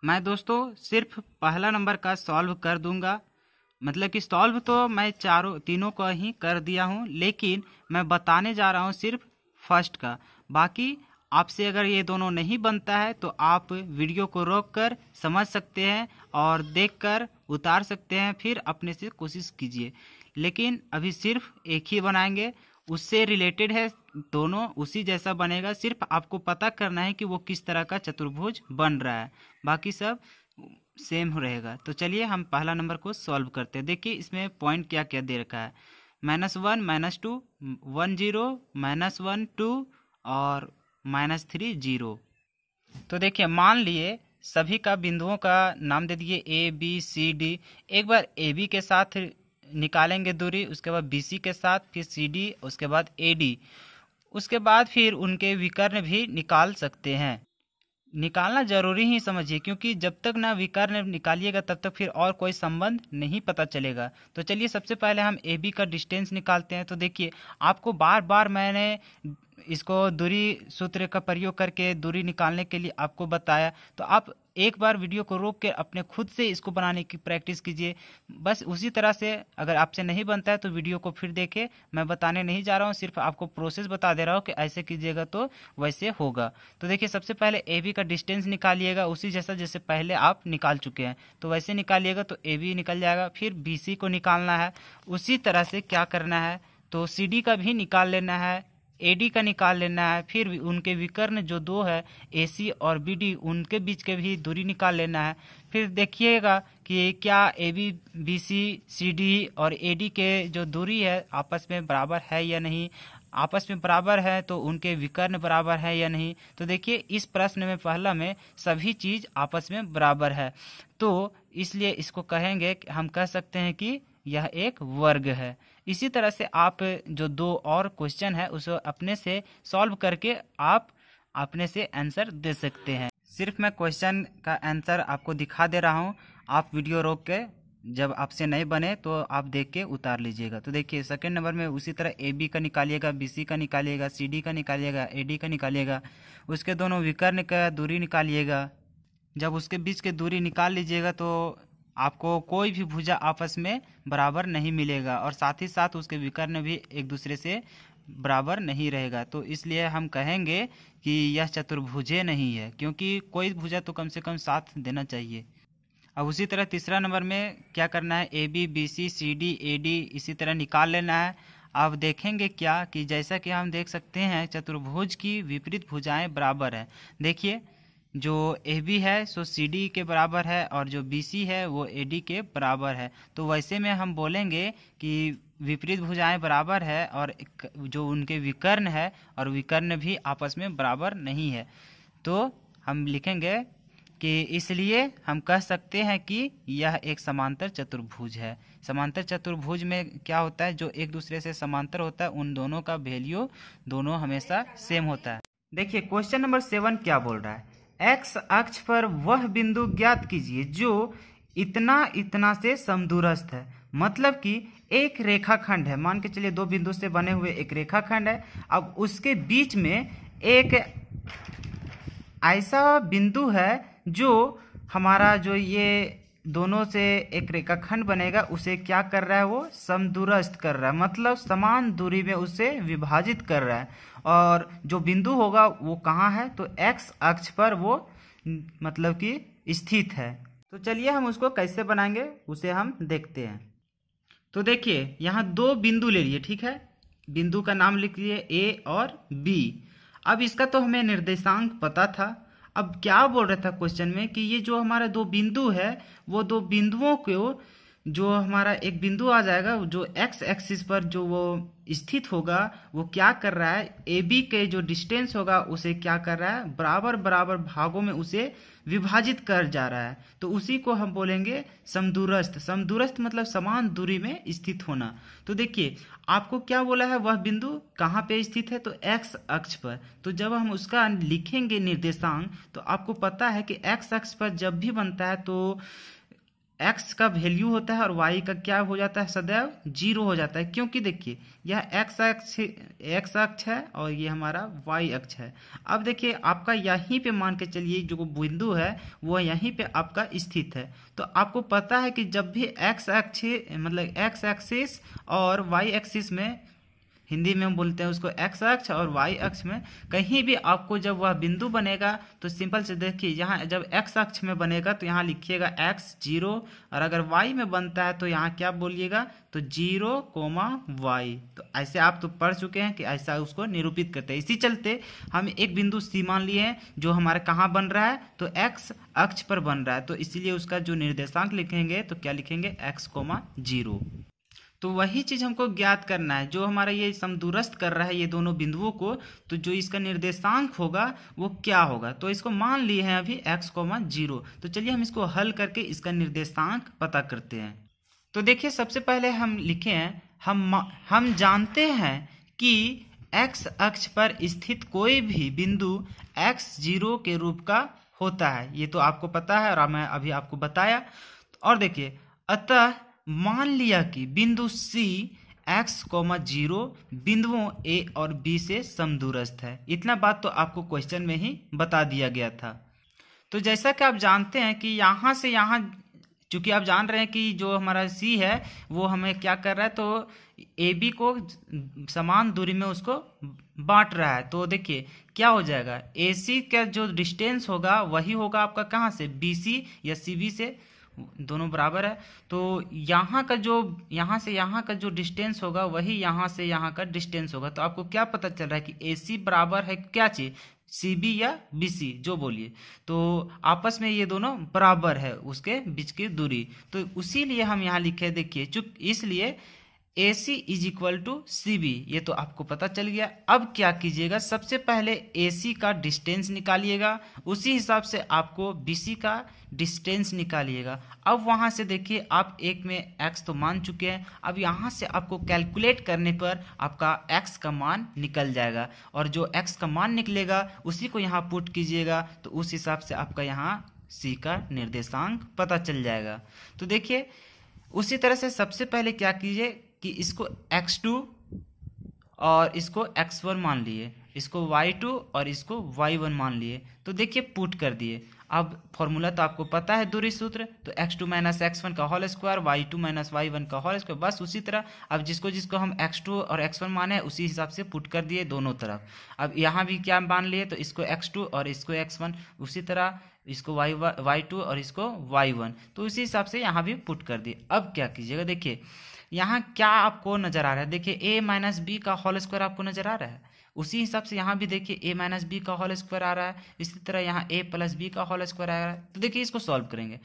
मैं दोस्तों सिर्फ पहला नंबर का सॉल्व कर दूंगा मतलब कि सॉल्व तो मैं चारों तीनों का ही कर दिया हूँ लेकिन मैं बताने जा रहा हूँ सिर्फ फर्स्ट का बाकी आपसे अगर ये दोनों नहीं बनता है तो आप वीडियो को रोक कर समझ सकते हैं और देख कर उतार सकते हैं फिर अपने से कोशिश कीजिए लेकिन अभी सिर्फ एक ही बनाएंगे उससे रिलेटेड है दोनों उसी जैसा बनेगा सिर्फ आपको पता करना है कि वो किस तरह का चतुर्भुज बन रहा है बाकी सब सेम रहेगा तो चलिए हम पहला नंबर को सॉल्व करते हैं देखिए इसमें पॉइंट क्या क्या दे रखा है minus one minus two one zero minus one two और माइनस थ्री जीरो तो देखिए मान लिए सभी का बिंदुओं का नाम दे दिए ए बी सी डी एक बार ए बी के साथ निकालेंगे दूरी उसके बाद बी सी के साथ फिर सी डी उसके बाद ए डी उसके बाद फिर उनके विकर्ण भी निकाल सकते हैं निकालना जरूरी ही समझिए क्योंकि जब तक ना विकार निकालिएगा तब तक फिर और कोई संबंध नहीं पता चलेगा तो चलिए सबसे पहले हम ए बी का डिस्टेंस निकालते हैं तो देखिए आपको बार बार मैंने इसको दूरी सूत्र का प्रयोग करके दूरी निकालने के लिए आपको बताया तो आप एक बार वीडियो को रोक के अपने खुद से इसको बनाने की प्रैक्टिस कीजिए बस उसी तरह से अगर आपसे नहीं बनता है तो वीडियो को फिर देखें मैं बताने नहीं जा रहा हूँ सिर्फ आपको प्रोसेस बता दे रहा हूँ कि ऐसे कीजिएगा तो वैसे होगा तो देखिए सबसे पहले ए बी का डिस्टेंस निकालिएगा उसी जैसा जैसे पहले आप निकाल चुके हैं तो वैसे निकालिएगा तो ए बी निकल जाएगा फिर बी सी को निकालना है उसी तरह से क्या करना है तो सी डी का भी निकाल लेना है एडी का निकाल लेना है फिर उनके विकर्ण जो दो है एसी और बीडी उनके बीच के भी दूरी निकाल लेना है फिर देखिएगा कि क्या A B B C C D और ए डी के जो दूरी है आपस में बराबर है या नहीं आपस में बराबर है तो उनके विकर्ण बराबर है या नहीं तो देखिए इस प्रश्न में पहला में सभी चीज आपस में बराबर है तो इसलिए इसको कहेंगे हम कह सकते हैं कि यह एक वर्ग है इसी तरह से आप जो दो और क्वेश्चन है उसे अपने से सॉल्व करके आप अपने से आंसर दे सकते हैं सिर्फ मैं क्वेश्चन का आंसर आपको दिखा दे रहा हूँ आप वीडियो रोक के जब आपसे नहीं बने तो आप देख के उतार लीजिएगा तो देखिए सेकंड नंबर में उसी तरह ए बी का निकालिएगा बी सी का निकालिएगा सी डी का निकालिएगा ए डी का निकालिएगा उसके दोनों विकर्ण का दूरी निकालिएगा जब उसके बीच के दूरी निकाल लीजिएगा तो आपको कोई भी भुजा आपस में बराबर नहीं मिलेगा और साथ ही साथ उसके विकर्ण भी एक दूसरे से बराबर नहीं रहेगा तो इसलिए हम कहेंगे कि यह चतुर्भुजे नहीं है क्योंकि कोई भुजा तो कम से कम साथ देना चाहिए अब उसी तरह तीसरा नंबर में क्या करना है A B B C C D A D इसी तरह निकाल लेना है अब देखेंगे क्या कि जैसा कि हम देख सकते हैं चतुर्भुज की विपरीत भुजाएं बराबर है देखिए जो ए बी है सो सी डी के बराबर है और जो बी सी है वो ए डी के बराबर है तो वैसे में हम बोलेंगे कि विपरीत भुजाएं बराबर है और जो उनके विकर्ण है और विकर्ण भी आपस में बराबर नहीं है तो हम लिखेंगे कि इसलिए हम कह सकते हैं कि यह एक समांतर चतुर्भुज है समांतर चतुर्भुज में क्या होता है जो एक दूसरे से समांतर होता है उन दोनों का वैल्यू दोनों हमेशा सेम होता है देखिए क्वेश्चन नंबर सेवन क्या बोल रहा है एक्स अक्ष पर वह बिंदु ज्ञात कीजिए जो इतना इतना से समदूरस्थ है मतलब कि एक रेखाखंड है मान के चलिए दो बिंदु से बने हुए एक रेखाखंड है अब उसके बीच में एक ऐसा बिंदु है जो हमारा जो ये दोनों से एक रेखाखंड बनेगा उसे क्या कर रहा है वो समदूरस्थ कर रहा है मतलब समान दूरी में उसे विभाजित कर रहा है और जो बिंदु होगा वो कहाँ है तो एक्स अक्ष पर वो मतलब कि स्थित है तो चलिए हम उसको कैसे बनाएंगे उसे हम देखते हैं तो देखिए यहाँ दो बिंदु ले लिए ठीक है बिंदु का नाम लिख लिए ए और बी अब इसका तो हमें निर्देशांक पता था अब क्या बोल रहा था क्वेश्चन में कि ये जो हमारा दो बिंदु है वो दो बिंदुओं को जो हमारा एक बिंदु आ जाएगा जो एक्स एक्सिस पर जो वो स्थित होगा वो क्या कर रहा है ए बी के जो डिस्टेंस होगा उसे क्या कर रहा है बराबर बराबर भागों में उसे विभाजित कर जा रहा है तो उसी को हम बोलेंगे समदूरस्थ समदूरस्थ मतलब समान दूरी में स्थित होना तो देखिए आपको क्या बोला है वह बिंदु कहाँ पे स्थित है तो एक्स अक्ष पर तो जब हम उसका लिखेंगे निर्देशांक तो आपको पता है कि एक्स अक्ष पर जब भी बनता है तो एक्स का वैल्यू होता है और वाई का क्या हो जाता है सदैव जीरो हो जाता है क्योंकि देखिए यह एक्स अक्ष एक्स अक्ष है और ये हमारा वाई अक्ष है अब देखिए आपका यहीं पे मान के चलिए जो बिंदु है वो यहीं पे आपका स्थित है तो आपको पता है कि जब भी एक्स अक्ष मतलब एक्स एक्सिस और वाई एक्सिस में हिंदी में हम बोलते हैं उसको एक्स अक्ष और वाई अक्ष में कहीं भी आपको जब वह बिंदु बनेगा तो सिंपल से देखिए यहाँ जब एक्स अक्ष में बनेगा तो यहाँ लिखिएगा एक्स जीरो और अगर वाई में बनता है तो यहाँ क्या बोलिएगा तो जीरो कोमा वाई तो ऐसे आप तो पढ़ चुके हैं कि ऐसा उसको निरूपित करते हैं इसी चलते हम एक बिंदु सी मान लिए हैं जो हमारे कहाँ बन रहा है तो एक्स अक्ष पर बन रहा है तो इसीलिए उसका जो निर्देशांक लिखेंगे तो क्या लिखेंगे एक्स कोमा जीरो तो वही चीज़ हमको ज्ञात करना है जो हमारा ये समदुरस्त कर रहा है ये दोनों बिंदुओं को तो जो इसका निर्देशांक होगा वो क्या होगा तो इसको मान लिए हैं अभी एक्स कोमा जीरो तो चलिए हम इसको हल करके इसका निर्देशांक पता करते हैं तो देखिए सबसे पहले हम लिखे हैं हम हम जानते हैं कि एक्स अक्ष पर स्थित कोई भी बिंदु एक्स जीरो के रूप का होता है ये तो आपको पता है और मैं अभी आपको बताया और देखिए अतः मान लिया कि बिंदु सी एक्स कोमा जीरो बिंदुओं ए और बी से समदूरस्त है इतना बात तो आपको क्वेश्चन में ही बता दिया गया था तो जैसा कि आप जानते हैं कि यहाँ से यहाँ चूंकि आप जान रहे हैं कि जो हमारा सी है वो हमें क्या कर रहा है तो ए बी को समान दूरी में उसको बांट रहा है तो देखिए क्या हो जाएगा ए सी का जो डिस्टेंस होगा वही होगा आपका कहाँ से बी सी या सी बी से दोनों बराबर है तो यहाँ का जो यहाँ से यहाँ का जो डिस्टेंस होगा वही यहाँ से यहाँ का डिस्टेंस होगा तो आपको क्या पता चल रहा है कि ए बराबर है क्या चीज़ सी बी या बी सी जो बोलिए तो आपस में ये दोनों बराबर है उसके बीच की दूरी तो उसी लिए हम यहाँ लिखे देखिए चुप इसलिए A C is equal to C B ये तो आपको पता चल गया अब क्या कीजिएगा सबसे पहले ए सी का डिस्टेंस निकालिएगा उसी हिसाब से आपको बी सी का डिस्टेंस निकालिएगा अब वहाँ से देखिए आप एक में एक्स तो मान चुके हैं अब यहाँ से आपको कैलकुलेट करने पर आपका एक्स का मान निकल जाएगा और जो एक्स का मान निकलेगा उसी को यहाँ पुट कीजिएगा तो उस हिसाब से आपका यहाँ सी का निर्देशांक पता चल जाएगा तो देखिए उसी तरह से सबसे पहले क्या कीजिए कि इसको एक्स टू और इसको एक्स वन मान लिए इसको वाई टू और इसको वाई वन मान लिए तो देखिए पुट कर दिए अब फॉर्मूला तो आपको पता है दूरी सूत्र तो x two minus x one का whole square y two minus Y one का होल स्क्वायर बस उसी तरह अब जिसको जिसको हम एक्स टू और एक्स वन माने उसी हिसाब से पुट कर दिए दोनों तरफ अब यहाँ भी क्या मान लिए तो इसको एक्स टू और इसको एक्स वन उसी तरह इसको वाई वाई टू और इसको वाई वन तो उसी हिसाब से यहाँ भी पुट कर दिए अब क्या कीजिएगा देखिए यहाँ क्या आपको नजर आ रहा है देखिए ए माइनस बी का होल स्क्वायर आपको नजर आ रहा है उसी हिसाब से यहाँ भी देखिए ए माइनस बी का होल स्क्वायर आ रहा है इसी तरह यहाँ ए प्लस बी का होल स्क्वायर आ रहा है तो देखिए इसको सॉल्व करेंगे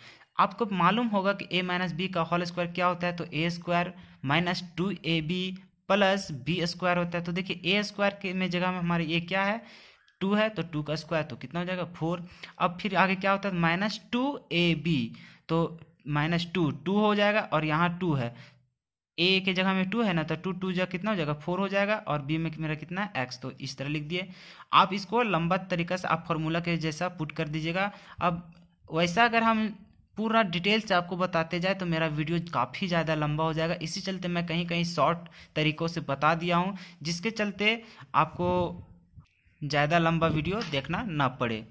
आपको मालूम होगा कि ए माइनस बी का होल स्क्वायर क्या होता है तो A square minus two A B plus B square होता है तो देखिए ए स्क्वायर के में जगह में हमारे ये क्या है टू है तो टू का स्क्वायर तो कितना हो जाएगा फोर अब फिर आगे क्या होता है माइनस टू ए बी तो माइनस टू टू हो जाएगा और यहाँ टू है ए के जगह में टू है ना तो टू टू जगह कितना हो जाएगा फोर हो जाएगा और बी में मेरा कितना है एक्स तो इस तरह लिख दिए आप इसको लंबा तरीका से आप फॉर्मूला के जैसा पुट कर दीजिएगा अब वैसा अगर हम पूरा डिटेल से आपको बताते जाए तो मेरा वीडियो काफ़ी ज़्यादा लंबा हो जाएगा इसी चलते मैं कहीं कहीं शॉर्ट तरीक़ों से बता दिया हूँ जिसके चलते आपको ज़्यादा लंबा वीडियो देखना ना पड़े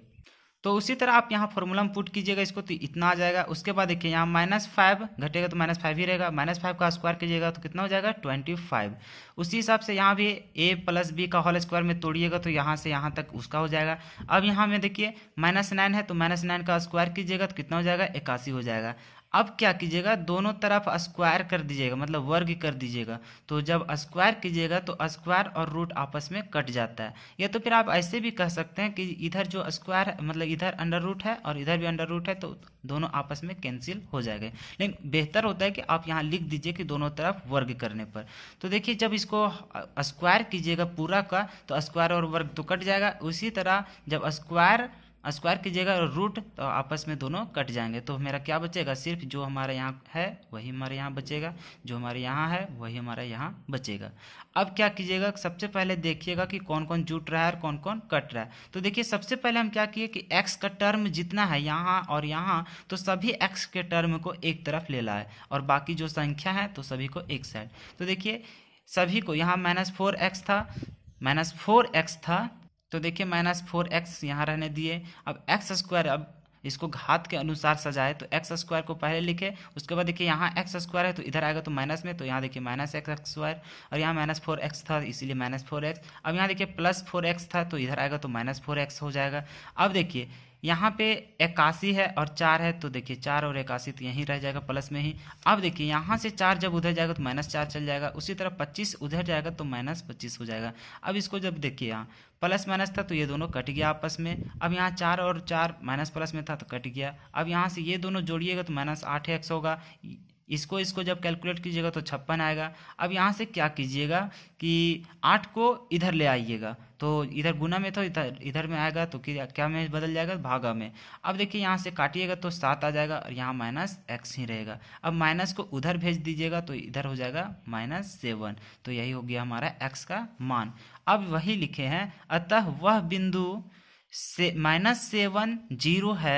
तो उसी तरह आप यहाँ फॉर्मूला में पुट कीजिएगा इसको तो इतना आ जाएगा उसके बाद देखिए यहाँ माइनस फाइव घटेगा तो माइनस फाइव ही रहेगा माइनस फाइव का स्क्वायर कीजिएगा तो कितना हो जाएगा ट्वेंटी फाइव उसी हिसाब से यहाँ भी ए प्लस बी का होल स्क्वायर में तोड़िएगा तो यहाँ से यहाँ तक उसका हो जाएगा अब यहाँ में देखिए माइनस नाइन है तो माइनस नाइन का स्क्वायर कीजिएगा तो कितना हो जाएगा इक्यासी हो जाएगा अब क्या कीजिएगा दोनों तरफ स्क्वायर कर दीजिएगा मतलब वर्ग कर दीजिएगा तो जब स्क्वायर कीजिएगा तो स्क्वायर और रूट आपस में कट जाता है या तो फिर आप ऐसे भी कह सकते हैं कि इधर जो स्क्वायर मतलब इधर अंडर रूट है और इधर भी अंडर रूट है तो दोनों आपस में कैंसिल हो जाएगा लेकिन बेहतर होता है कि आप यहाँ लिख दीजिए कि दोनों तरफ वर्ग करने पर तो देखिए जब इसको स्क्वायर कीजिएगा पूरा का तो स्क्वायर और वर्ग तो कट जाएगा उसी तरह जब स्क्वायर स्क्वायर कीजिएगा और रूट तो आपस में दोनों कट जाएंगे तो मेरा क्या बचेगा सिर्फ जो हमारे यहाँ है वही हमारे यहाँ बचेगा जो हमारे यहाँ है वही हमारे यहाँ बचेगा अब क्या कीजिएगा सबसे पहले देखिएगा कि कौन कौन जुट रहा है और कौन कौन कट रहा है तो देखिए सबसे पहले हम क्या किए कि एक्स का टर्म जितना है यहाँ और यहाँ तो सभी एक्स के टर्म को एक तरफ ले लाए और बाकी जो संख्या है तो सभी को एक साइड तो देखिए सभी को यहाँ माइनस फोर एक्स था माइनस फोर एक्स था तो देखिए माइनस फोर एक्स यहाँ रहने दिए अब एक्स स्क्वायर अब इसको घात के अनुसार सजाए तो एक्स स्क्वायर को पहले लिखे उसके बाद देखिए यहाँ एक्स स्क्वायर है तो इधर आएगा तो माइनस में तो यहाँ देखिए माइनस एक्स स्क्वायर और यहाँ माइनस फोर एक्स था इसीलिए माइनस फोर एक्स अब यहाँ देखिए प्लस फोर एक्स था तो इधर आएगा तो माइनस फोर एक्स हो जाएगा अब देखिए यहाँ पे इक्यासी है और चार है तो देखिए चार और इक्यासी तो यहीं रह जाएगा प्लस में ही अब देखिए यहाँ से चार जब उधर जाएगा तो माइनस चार चल जाएगा उसी तरह पच्चीस उधर जाएगा तो माइनस पच्चीस हो जाएगा अब इसको जब देखिए यहाँ प्लस माइनस था तो ये दोनों कट गया आपस में अब यहाँ चार और चार माइनस प्लस में था तो कट गया अब यहाँ से ये दोनों जोड़िएगा तो माइनस आठ एक्स होगा इसको इसको जब कैलकुलेट कीजिएगा तो छप्पन आएगा अब यहाँ से क्या कीजिएगा कि आठ को इधर ले आइएगा तो इधर गुना में तो इधर इधर में आएगा तो क्या में बदल जाएगा भागा में अब देखिए यहाँ से काटिएगा तो सात आ जाएगा और यहाँ माइनस एक्स ही रहेगा अब माइनस को उधर भेज दीजिएगा तो इधर हो जाएगा माइनस सेवन तो यही हो गया हमारा एक्स का मान अब वही लिखे हैं अतः वह बिंदु से माइनस सेवन जीरो है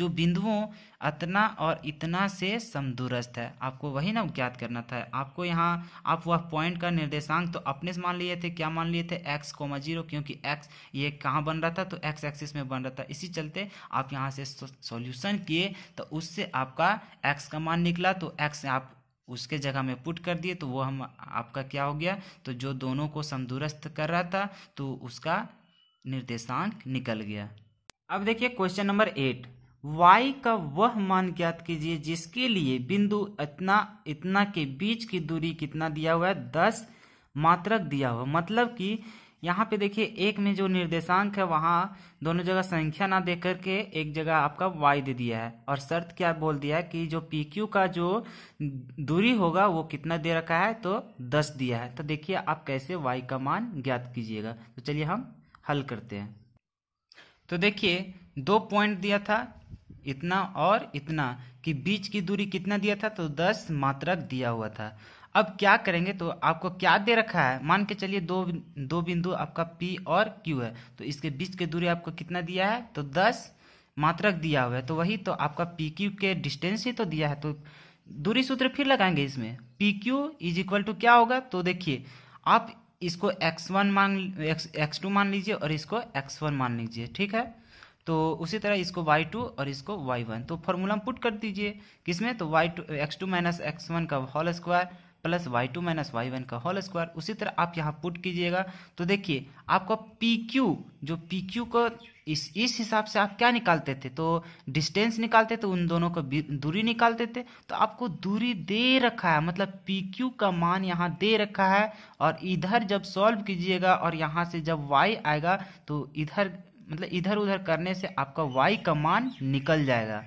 जो बिंदुओं इतना और इतना से समदुरस्त है आपको वही ना ज्ञात करना था आपको यहाँ आप वह पॉइंट का निर्देशांक तो अपने से मान लिए थे क्या मान लिए थे एक्स कोमा जीरो क्योंकि एक्स ये कहाँ बन रहा था तो एक्स एक्सिस में बन रहा था इसी चलते आप यहाँ से सॉल्यूशन किए तो उससे आपका एक्स का मान निकला तो एक्स आप उसके जगह में पुट कर दिए तो वो हम आपका क्या हो गया तो जो दोनों को समदुरस्त कर रहा था तो उसका निर्देशांक निकल गया अब देखिए क्वेश्चन नंबर एट y का वह मान ज्ञात कीजिए जिसके लिए बिंदु इतना इतना के बीच की दूरी कितना दिया हुआ है दस मात्रक दिया हुआ मतलब कि यहाँ पे देखिए एक में जो निर्देशांक है वहाँ दोनों जगह संख्या ना दे करके एक जगह आपका वाई दे दिया है और शर्त क्या बोल दिया है कि जो पी क्यू का जो दूरी होगा वो कितना दे रखा है तो दस दिया है तो देखिए आप कैसे वाई का मान ज्ञात कीजिएगा तो चलिए हम हल करते हैं तो देखिए दो पॉइंट दिया था इतना और इतना कि बीच की दूरी कितना दिया था तो दस मात्रक दिया हुआ था अब क्या करेंगे तो आपको क्या दे रखा है मान के चलिए दो दो बिंदु आपका P और Q है तो इसके बीच की दूरी आपको कितना दिया है तो दस मात्रक दिया हुआ है तो वही तो आपका पी क्यू के डिस्टेंस ही तो दिया है तो दूरी सूत्र फिर लगाएंगे इसमें P Q is equal to क्या होगा तो देखिए आप इसको एक्स वन मान एक्स टू मान लीजिए और इसको एक्स वन मान लीजिए ठीक है तो उसी तरह इसको वाई टू और इसको वाई वन तो फॉर्मूला पुट कर दीजिए किसमें तो y two x two minus x one का whole square plus Y two minus Y one का होल स्क्वायर उसी तरह आप यहाँ पुट कीजिएगा तो देखिए आपका पी क्यू जो पी क्यू का इस इस हिसाब से आप क्या निकालते थे तो डिस्टेंस निकालते थे उन दोनों का दूरी निकालते थे तो आपको दूरी दे रखा है मतलब पी क्यू का मान यहाँ दे रखा है और इधर जब सॉल्व कीजिएगा और यहाँ से जब वाई आएगा तो इधर मतलब इधर उधर करने से आपका वाई का मान निकल जाएगा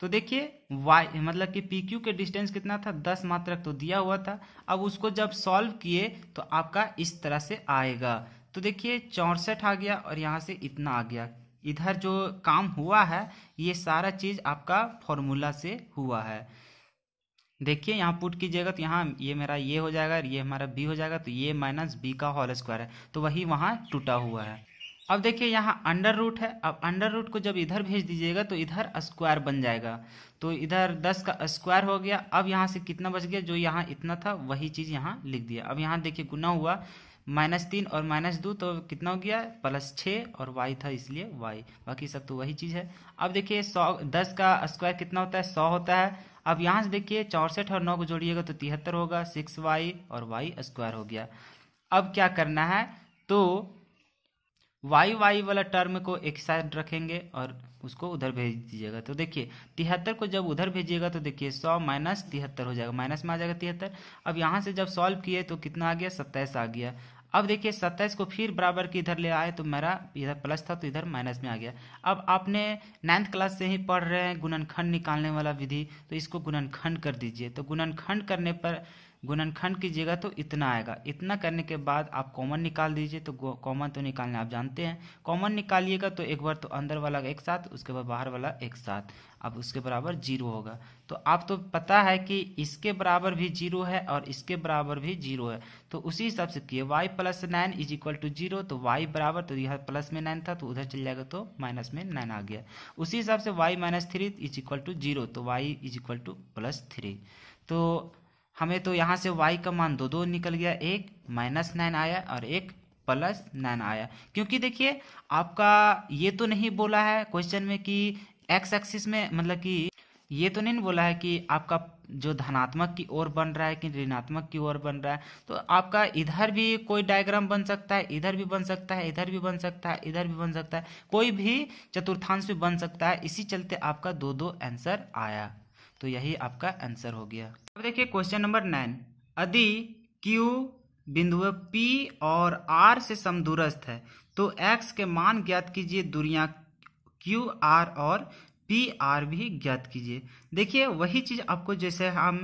तो देखिए y मतलब कि पी क्यू के डिस्टेंस कितना था दस मात्रक तो दिया हुआ था अब उसको जब सॉल्व किए तो आपका इस तरह से आएगा तो देखिए चौंसठ आ गया और यहाँ से इतना आ गया इधर जो काम हुआ है ये सारा चीज़ आपका फॉर्मूला से हुआ है देखिए यहाँ पुट कीजिएगा तो यहाँ ये मेरा ये हो जाएगा ये हमारा बी हो जाएगा तो ये माइनस बी का होल स्क्वायर है तो वही वहाँ टूटा हुआ है अब देखिए यहाँ अंडर रूट है अब अंडर रूट को जब इधर भेज दीजिएगा तो इधर स्क्वायर बन जाएगा तो इधर दस का स्क्वायर हो गया अब यहाँ से कितना बच गया जो यहाँ इतना था वही चीज़ यहाँ लिख दिया अब यहाँ देखिए गुना हुआ माइनस तीन और माइनस दो तो कितना हो गया प्लस छः और वाई था इसलिए वाई बाकी सब तो वही चीज़ है अब देखिए सौ दस का स्क्वायर कितना होता है सौ होता है अब यहाँ से देखिए चौंसठ और नौ को जोड़िएगा तो तिहत्तर होगा सिक्स वाई और वाई स्क्वायर हो गया अब क्या करना है तो वाई वाई वाला टर्म को एक साइड रखेंगे और उसको उधर भेज दीजिएगा तो देखिए तिहत्तर को जब उधर भेजिएगा तो देखिए सौ माइनस तिहत्तर हो जाएगा माइनस में आ जाएगा तिहत्तर अब यहाँ से जब सॉल्व किए तो कितना आ गया सत्ताईस आ गया अब देखिए सत्ताईस को फिर बराबर की इधर ले आए तो मेरा इधर प्लस था तो इधर माइनस में आ गया अब आपने नाइन्थ क्लास से ही पढ़ रहे हैं गुणनखंड निकालने वाला विधि तो इसको गुणनखंड कर दीजिए तो गुणनखंड करने पर गुणनखंड कीजिएगा तो इतना आएगा इतना करने के बाद आप कॉमन निकाल दीजिए तो कॉमन तो निकालना आप जानते हैं कॉमन निकालिएगा तो एक बार तो अंदर वाला एक साथ उसके बाद बाहर वाला एक साथ अब उसके बराबर जीरो होगा तो आप तो पता है कि इसके बराबर भी जीरो है और इसके बराबर भी जीरो है तो उसी हिसाब से किए y plus nine is equal to zero तो वाई बराबर तो यह प्लस में नाइन था तो उधर चल जाएगा तो माइनस में नाइन आ गया उसी हिसाब से y minus three is equal to zero तो y is equal to plus three तो हमें तो यहाँ से y का मान दो दो निकल गया एक माइनस नाइन आया और एक प्लस नाइन आया क्योंकि देखिए आपका ये तो नहीं बोला है क्वेश्चन में कि एक्स एक्सिस में मतलब कि ये तो नहीं बोला है कि आपका जो धनात्मक की ओर बन रहा है कि ऋणात्मक की ओर बन रहा है तो आपका इधर भी कोई डायग्राम बन सकता है इधर भी बन सकता है इधर भी बन सकता है इधर भी बन सकता है कोई भी चतुर्थांश भी बन सकता है इसी चलते आपका दो दो आंसर आया तो यही आपका आंसर हो गया अब देखिए क्वेश्चन नंबर नाइन यदि क्यू बिंदु पी और आर से समदूरस्थ है तो एक्स के मान ज्ञात कीजिए दूरियां क्यू आर और पी आर भी ज्ञात कीजिए देखिए वही चीज़ आपको जैसे हम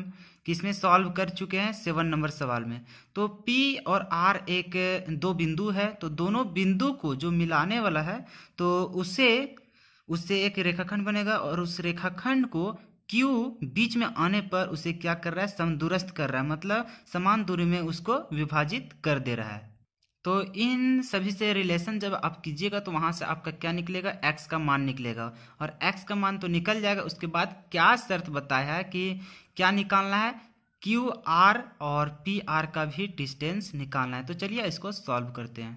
किसमें सॉल्व कर चुके हैं सेवन नंबर सवाल में तो पी और आर एक दो बिंदु है तो दोनों बिंदु को जो मिलाने वाला है तो उसे उससे एक रेखाखंड बनेगा और उस रेखाखंड को क्यू बीच में आने पर उसे क्या कर रहा है समदुरस्त कर रहा है मतलब समान दूरी में उसको विभाजित कर दे रहा है तो इन सभी से रिलेशन जब आप कीजिएगा तो वहां से आपका क्या निकलेगा एक्स का मान निकलेगा और एक्स का मान तो निकल जाएगा उसके बाद क्या शर्त बताया है कि क्या निकालना है क्यू आर और पी आर का भी डिस्टेंस निकालना है तो चलिए इसको सॉल्व करते हैं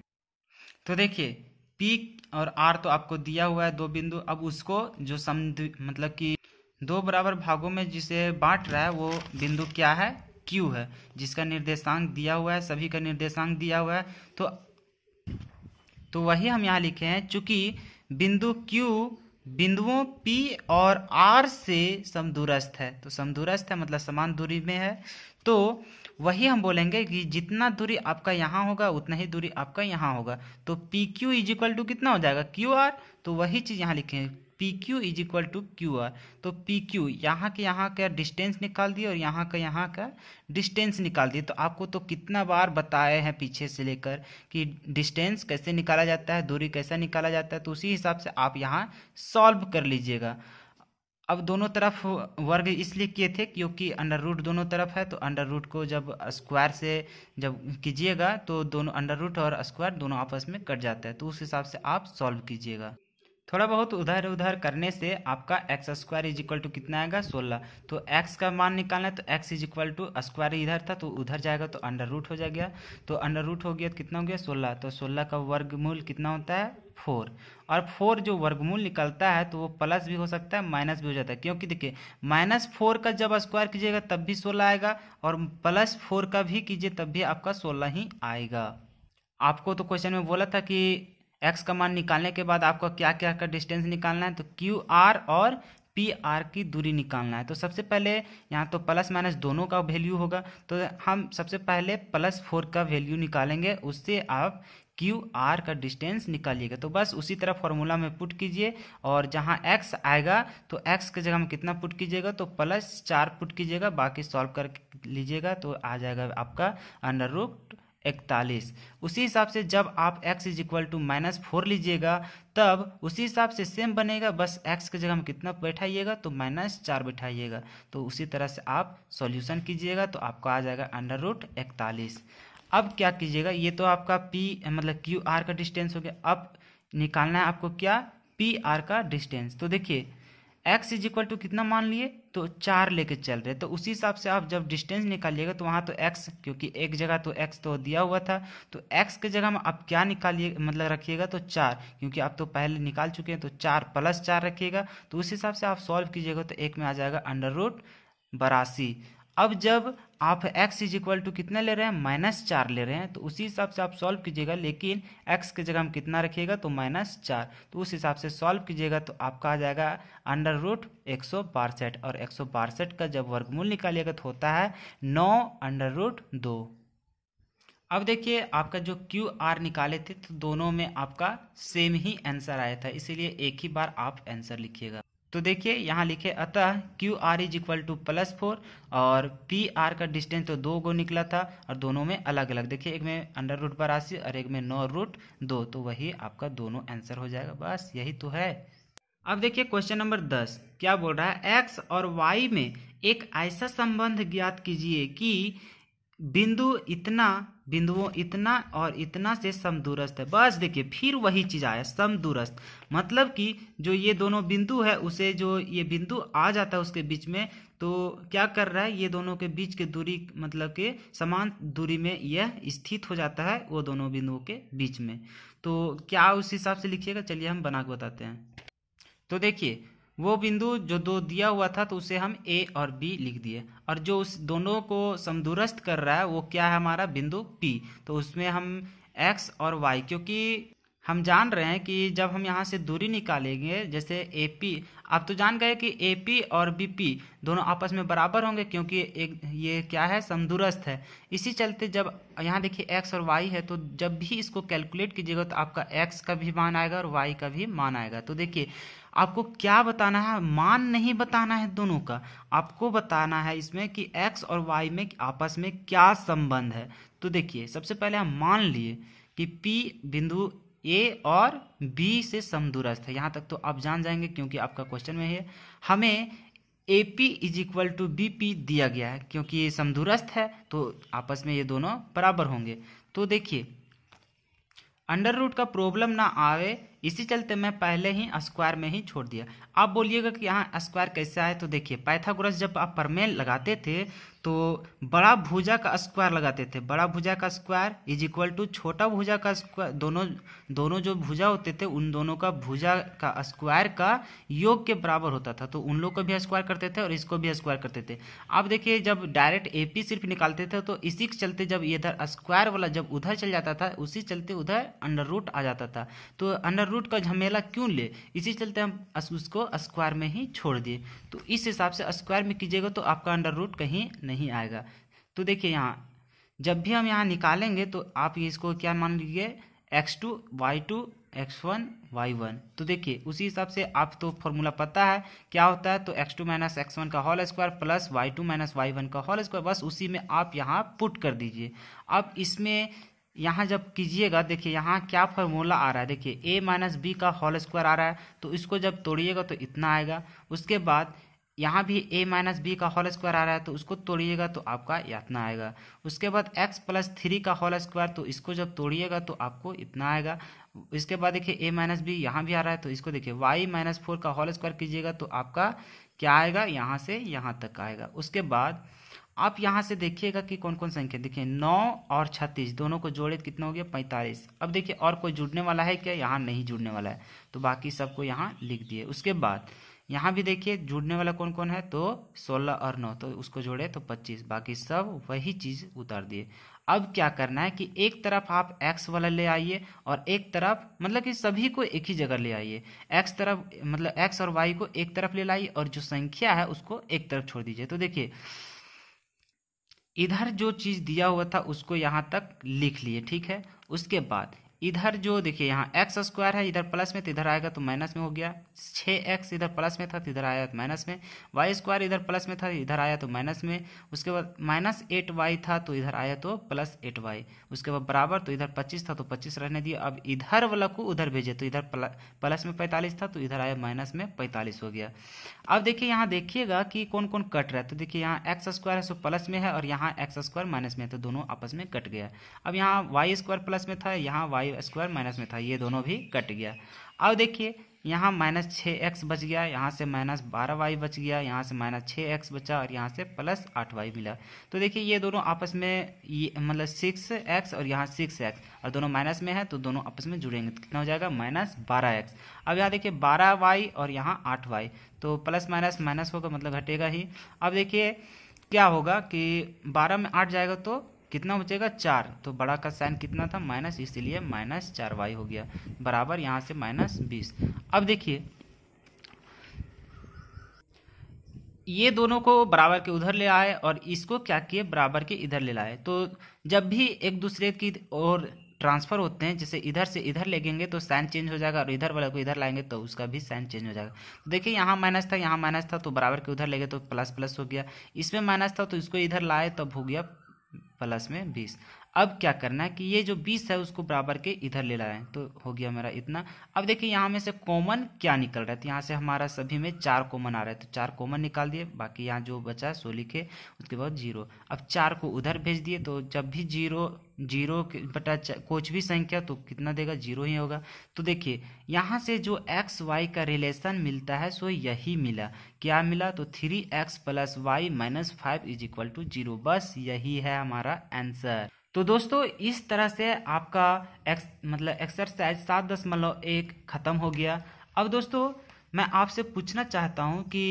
तो देखिए पी और आर तो आपको दिया हुआ है दो बिंदु अब उसको जो सम मतलब कि दो बराबर भागों में जिसे बांट रहा है वो बिंदु क्या है क्यू है जिसका निर्देशांक दिया हुआ है सभी का निर्देशांक दिया हुआ है तो तो वही हम यहाँ लिखे हैं चूंकि बिंदु क्यू बिंदुओं P और R से समदूरस्थ है तो समदूरस्थ है मतलब समान दूरी में है तो वही हम बोलेंगे कि जितना दूरी आपका यहाँ होगा उतना ही दूरी आपका यहाँ होगा तो P Q is equal to कितना हो जाएगा क्यू आर तो वही चीज़ यहाँ लिखें P Q is equal to Q R तो पी क्यू यहाँ के यहाँ का डिस्टेंस निकाल दिए और यहाँ का यहाँ का डिस्टेंस निकाल दिए तो आपको तो कितना बार बताए हैं पीछे से लेकर कि डिस्टेंस कैसे निकाला जाता है दूरी कैसा निकाला जाता है तो उसी हिसाब से आप यहाँ सॉल्व कर लीजिएगा अब दोनों तरफ वर्ग इसलिए किए थे क्योंकि अंडर रूट दोनों तरफ है तो अंडर रूट को जब स्क्वायर से जब कीजिएगा तो दोनों अंडर रूट और स्क्वायर दोनों आपस में कट जाता है तो उस हिसाब से आप सॉल्व कीजिएगा थोड़ा बहुत उधर उधर करने से आपका x square is equal to कितना आएगा सोलह तो एक्स का मान निकालना है तो x is equal to square इधर था तो उधर जाएगा तो अंडर रूट हो जाएगा तो अंडर रूट हो गया तो कितना हो गया सोलह तो सोलह का वर्गमूल कितना होता है फोर और फोर जो वर्गमूल निकलता है तो वो प्लस भी हो सकता है माइनस भी हो जाता है क्योंकि देखिए माइनस फोर का जब स्क्वायर कीजिएगा तब भी सोलह आएगा और प्लस फोर का भी कीजिए तब भी आपका सोलह ही आएगा आपको तो क्वेश्चन में बोला था कि एक्स का मान निकालने के बाद आपको क्या क्या का डिस्टेंस निकालना है तो क्यू आर और पी आर की दूरी निकालना है तो सबसे पहले यहाँ तो प्लस माइनस दोनों का वैल्यू होगा तो हम सबसे पहले प्लस फोर का वैल्यू निकालेंगे उससे आप क्यू आर का डिस्टेंस निकालिएगा तो बस उसी तरह फॉर्मूला में पुट कीजिए और जहाँ एक्स आएगा तो एक्स की जगह में कितना पुट कीजिएगा तो प्लस चार पुट कीजिएगा बाकी सॉल्व कर लीजिएगा तो आ जाएगा आपका अंडर रूट इकतालीस उसी हिसाब से जब आप x is equal to minus four लीजिएगा तब उसी हिसाब से सेम बनेगा बस x की जगह हम कितना बैठाइएगा तो माइनस चार बैठाइएगा तो उसी तरह से आप सॉल्यूशन कीजिएगा तो आपको आ जाएगा अंडर रूट इकतालीस अब क्या कीजिएगा ये तो आपका p मतलब क्यू आर का डिस्टेंस हो गया अब निकालना है आपको क्या पी आर का डिस्टेंस तो देखिए एक्स इज इक्वल टू कितना मान लिए तो चार लेके चल रहे तो उसी हिसाब से आप जब डिस्टेंस निकालिएगा तो वहाँ तो एक्स क्योंकि एक जगह तो एक्स तो दिया हुआ था तो एक्स के जगह में आप क्या निकालिए मतलब रखिएगा तो चार क्योंकि आप तो पहले निकाल चुके हैं तो चार प्लस चार रखिएगा तो उस हिसाब से आप सॉल्व कीजिएगा तो एक में आ जाएगा अंडर रूट बरासी अब जब आप x इज इक्वल टू कितना ले रहे हैं माइनस चार ले रहे हैं तो उसी हिसाब से आप सॉल्व कीजिएगा लेकिन x की जगह हम कितना रखिएगा तो माइनस चार तो उस हिसाब से सॉल्व कीजिएगा तो आपका आ जाएगा अंडर रूट एक सौ बासठ और एक सौ बासठ का जब वर्गमूल निकालिएगा तो होता है नौ अंडर रूट दो अब देखिए आपका जो क्यू आर निकाले थे तो दोनों में आपका सेम ही आंसर आया था इसीलिए एक ही बार आप आंसर लिखिएगा तो देखिए यहाँ लिखे अतः Q R is equal to plus four और पी आर का डिस्टेंस तो दो गो निकला था और दोनों में अलग अलग देखिए एक में अंडर रूट बरासी और एक में नौ रूट दो तो वही आपका दोनों आंसर हो जाएगा बस यही तो है अब देखिए क्वेश्चन नंबर दस क्या बोल रहा है एक्स और वाई में एक ऐसा संबंध ज्ञात कीजिए कि बिंदु इतना बिंदुओं इतना और इतना से समदूरस्थ है बस देखिए फिर वही चीज़ आया समदूरस्थ मतलब कि जो ये दोनों बिंदु है उसे जो ये बिंदु आ जाता है उसके बीच में तो क्या कर रहा है ये दोनों के बीच के दूरी मतलब के समान दूरी में यह स्थित हो जाता है वो दोनों बिंदुओं के बीच में तो क्या उस हिसाब से लिखिएगा चलिए हम बना के बताते हैं तो देखिए वो बिंदु जो दो दिया हुआ था तो उसे हम ए और बी लिख दिए और जो उस दोनों को समदुरस्त कर रहा है वो क्या है हमारा बिंदु पी तो उसमें हम एक्स और वाई क्योंकि हम जान रहे हैं कि जब हम यहाँ से दूरी निकालेंगे जैसे ए पी आप तो जान गए कि ए पी और बी पी दोनों आपस में बराबर होंगे क्योंकि एक ये क्या है समदुरस्त है इसी चलते जब यहाँ देखिए एक्स और वाई है तो जब भी इसको कैलकुलेट कीजिएगा तो आपका एक्स का भी मान आएगा और वाई का भी मान आएगा तो देखिए आपको क्या बताना है मान नहीं बताना है दोनों का आपको बताना है इसमें कि एक्स और वाई में आपस में क्या संबंध है तो देखिए सबसे पहले हम मान लिए कि पी बिंदु ए और बी से समदूरस्थ है यहाँ तक तो आप जान जाएंगे क्योंकि आपका क्वेश्चन में है हमें A P is equal to B P दिया गया है क्योंकि ये समदूरस्थ है तो आपस में ये दोनों बराबर होंगे तो देखिए अंडर रूट का प्रॉब्लम ना आए इसी चलते मैं पहले ही स्क्वायर में ही छोड़ दिया अब बोलिएगा कि यहाँ स्क्वायर कैसे आए तो देखिए पाइथागोरस जब आप परमेल लगाते थे तो बड़ा भुजा का स्क्वायर लगाते थे बड़ा भुजा का स्क्वायर इज इक्वल टू छोटा भुजा का स्क्वायर दोनों दोनों जो भुजा होते थे उन दोनों का भुजा का स्क्वायर का योग के बराबर होता था तो उन लोग को भी स्क्वायर करते थे और इसको भी स्क्वायर करते थे अब देखिए जब डायरेक्ट एपी सिर्फ निकालते थे तो इसी के चलते जब इधर स्क्वायर वाला जब उधर चल जाता था उसी चलते उधर अंडर रूट आ जाता था तो अंडर रूट का झमेला क्यों ले इसी चलते हम उसको स्क्वायर में ही छोड़ दिए तो इस हिसाब से स्क्वायर में कीजिएगा तो आपका अंडर रूट कहीं नहीं आएगा तो देखिए यहाँ जब भी हम यहाँ निकालेंगे तो आप इसको क्या मान लीजिए x two y two x one y one तो देखिए उसी हिसाब से आप तो फॉर्मूला पता है क्या होता है तो x two minus x one का whole square plus Y two minus Y one का होल स्क्वायर बस उसी में आप यहाँ पुट कर दीजिए अब इसमें यहाँ जब कीजिएगा देखिए यहाँ क्या फॉर्मूला आ रहा है देखिए ए माइनस बी का होल स्क्वायर आ रहा है तो इसको जब तोड़िएगा तो इतना आएगा उसके बाद यहाँ भी ए माइनस बी का होल स्क्वायर आ रहा है तो उसको तोड़िएगा तो आपका इतना आएगा उसके बाद एक्स प्लस थ्री का होल स्क्वायर तो इसको जब तोड़िएगा तो आपको इतना आएगा इसके बाद देखिए ए माइनस बी यहाँ भी आ रहा है तो इसको देखिए वाई माइनस फोर का होल स्क्वायर कीजिएगा तो आपका क्या आएगा यहाँ से यहाँ तक आएगा उसके बाद आप यहाँ से देखिएगा कि कौन कौन संख्या देखिए नौ और छत्तीस दोनों को जोड़े कितना हो गया पैंतालीस अब देखिए और कोई जुड़ने वाला है क्या यहाँ नहीं जुड़ने वाला है तो बाकी सबको यहाँ लिख दिए उसके बाद यहाँ भी देखिए जुड़ने वाला कौन कौन है तो सोलह और नौ तो उसको जोड़े तो पच्चीस बाकी सब वही चीज़ उतार दिए अब क्या करना है कि एक तरफ आप एक्स वाला ले आइए और एक तरफ मतलब कि सभी को एक ही जगह ले आइए एक्स तरफ मतलब एक्स और वाई को एक तरफ ले लाइए और जो संख्या है उसको एक तरफ छोड़ दीजिए तो देखिए इधर जो चीज़ दिया हुआ था उसको यहाँ तक लिख लिए ठीक है उसके बाद इधर जो देखिए यहाँ एक्स स्क्वायर है इधर प्लस में तो इधर आएगा तो माइनस में हो गया छः एक्स इधर प्लस में था तो इधर आया तो माइनस में वाई स्क्वायर इधर प्लस में था तो इधर आया तो माइनस में उसके बाद माइनस एट वाई था तो इधर आया तो प्लस एट वाई उसके बाद बराबर तो इधर पच्चीस था तो पच्चीस रहने दिया अब इधर वाला को उधर भेजे तो इधर प्लस में पैंतालीस था तो इधर आया माइनस में पैंतालीस हो गया अब देखिए यहाँ देखिएगा कि कौन कौन कट रहा है तो देखिए यहाँ एक्स स्क्वायर है सो प्लस में है और यहाँ एक्स स्क्वायर माइनस में है तो दोनों आपस में कट गया अब यहाँ वाई स्क्वायर प्लस में था यहाँ वाई स्क्वायर माइनस में था ये दोनों भी कट गया अब देखिए यहाँ माइनस छः एक्स बच गया यहाँ से माइनस बारह वाई बच गया यहाँ से माइनस छः एक्स बचा और यहाँ से प्लस आठ वाई मिला तो देखिए ये दोनों आपस में ये मतलब सिक्स एक्स और यहाँ सिक्स एक्स और दोनों माइनस में है तो दोनों आपस में जुड़ेंगे तो कितना हो जाएगा माइनस बारह एक्स अब यहाँ देखिए बारह वाई और यहाँ आठ वाई तो प्लस माइनस माइनस होगा मतलब घटेगा ही अब देखिए क्या होगा कि बारह में आठ जाएगा तो कितना बचेगा चार तो बड़ा का साइन कितना था माइनस इसीलिए माइनस चार वाई हो गया बराबर यहाँ से माइनस बीस अब देखिए ये दोनों को बराबर के उधर ले आए और इसको क्या किए बराबर के इधर ले लाए तो जब भी एक दूसरे की ओर ट्रांसफर होते हैं जैसे इधर से इधर लेंगे तो साइन चेंज हो जाएगा और इधर वाले को इधर लाएंगे तो उसका भी साइन चेंज हो जाएगा तो देखिए यहाँ माइनस था यहाँ माइनस था तो बराबर के उधर लेंगे तो प्लस प्लस हो गया इसमें माइनस था तो इसको इधर लाए तब हो गया प्लस में बीस अब क्या करना है कि ये जो बीस है उसको बराबर के इधर ले लाए तो हो गया मेरा इतना अब देखिए यहाँ में से कॉमन क्या निकल रहा है तो यहाँ से हमारा सभी में चार कॉमन आ रहा है तो चार कॉमन निकाल दिए बाकी यहाँ जो बचा है सो लिखे उसके बाद जीरो अब चार को उधर भेज दिए तो जब भी जीरो जीरो बटा कुछ भी संख्या तो कितना देगा जीरो ही होगा तो देखिए यहाँ से जो एक्स वाई का रिलेशन मिलता है सो यही मिला क्या मिला तो three x plus y minus five is equal to zero बस यही है हमारा आंसर तो दोस्तों इस तरह से आपका एक्स मतलब एक्सरसाइज सात दशमलव एक ख़त्म हो गया अब दोस्तों मैं आपसे पूछना चाहता हूँ कि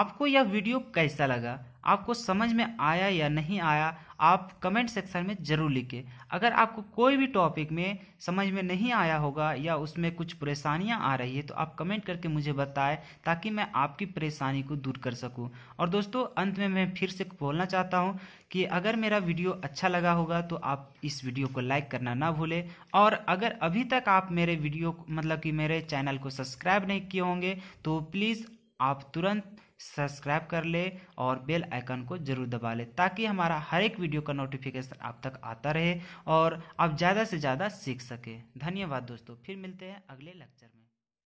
आपको यह वीडियो कैसा लगा आपको समझ में आया या नहीं आया आप कमेंट सेक्शन में ज़रूर लिखें अगर आपको कोई भी टॉपिक में समझ में नहीं आया होगा या उसमें कुछ परेशानियां आ रही है तो आप कमेंट करके मुझे बताएं ताकि मैं आपकी परेशानी को दूर कर सकूं और दोस्तों अंत में मैं फिर से बोलना चाहता हूं कि अगर मेरा वीडियो अच्छा लगा होगा तो आप इस वीडियो को लाइक करना ना भूलें और अगर अभी तक आप मेरे वीडियो मतलब कि मेरे चैनल को सब्सक्राइब नहीं किए होंगे तो प्लीज़ आप तुरंत सब्सक्राइब कर ले और बेल आइकन को जरूर दबा ले ताकि हमारा हर एक वीडियो का नोटिफिकेशन आप तक आता रहे और आप ज़्यादा से ज़्यादा सीख सकें धन्यवाद दोस्तों फिर मिलते हैं अगले लेक्चर में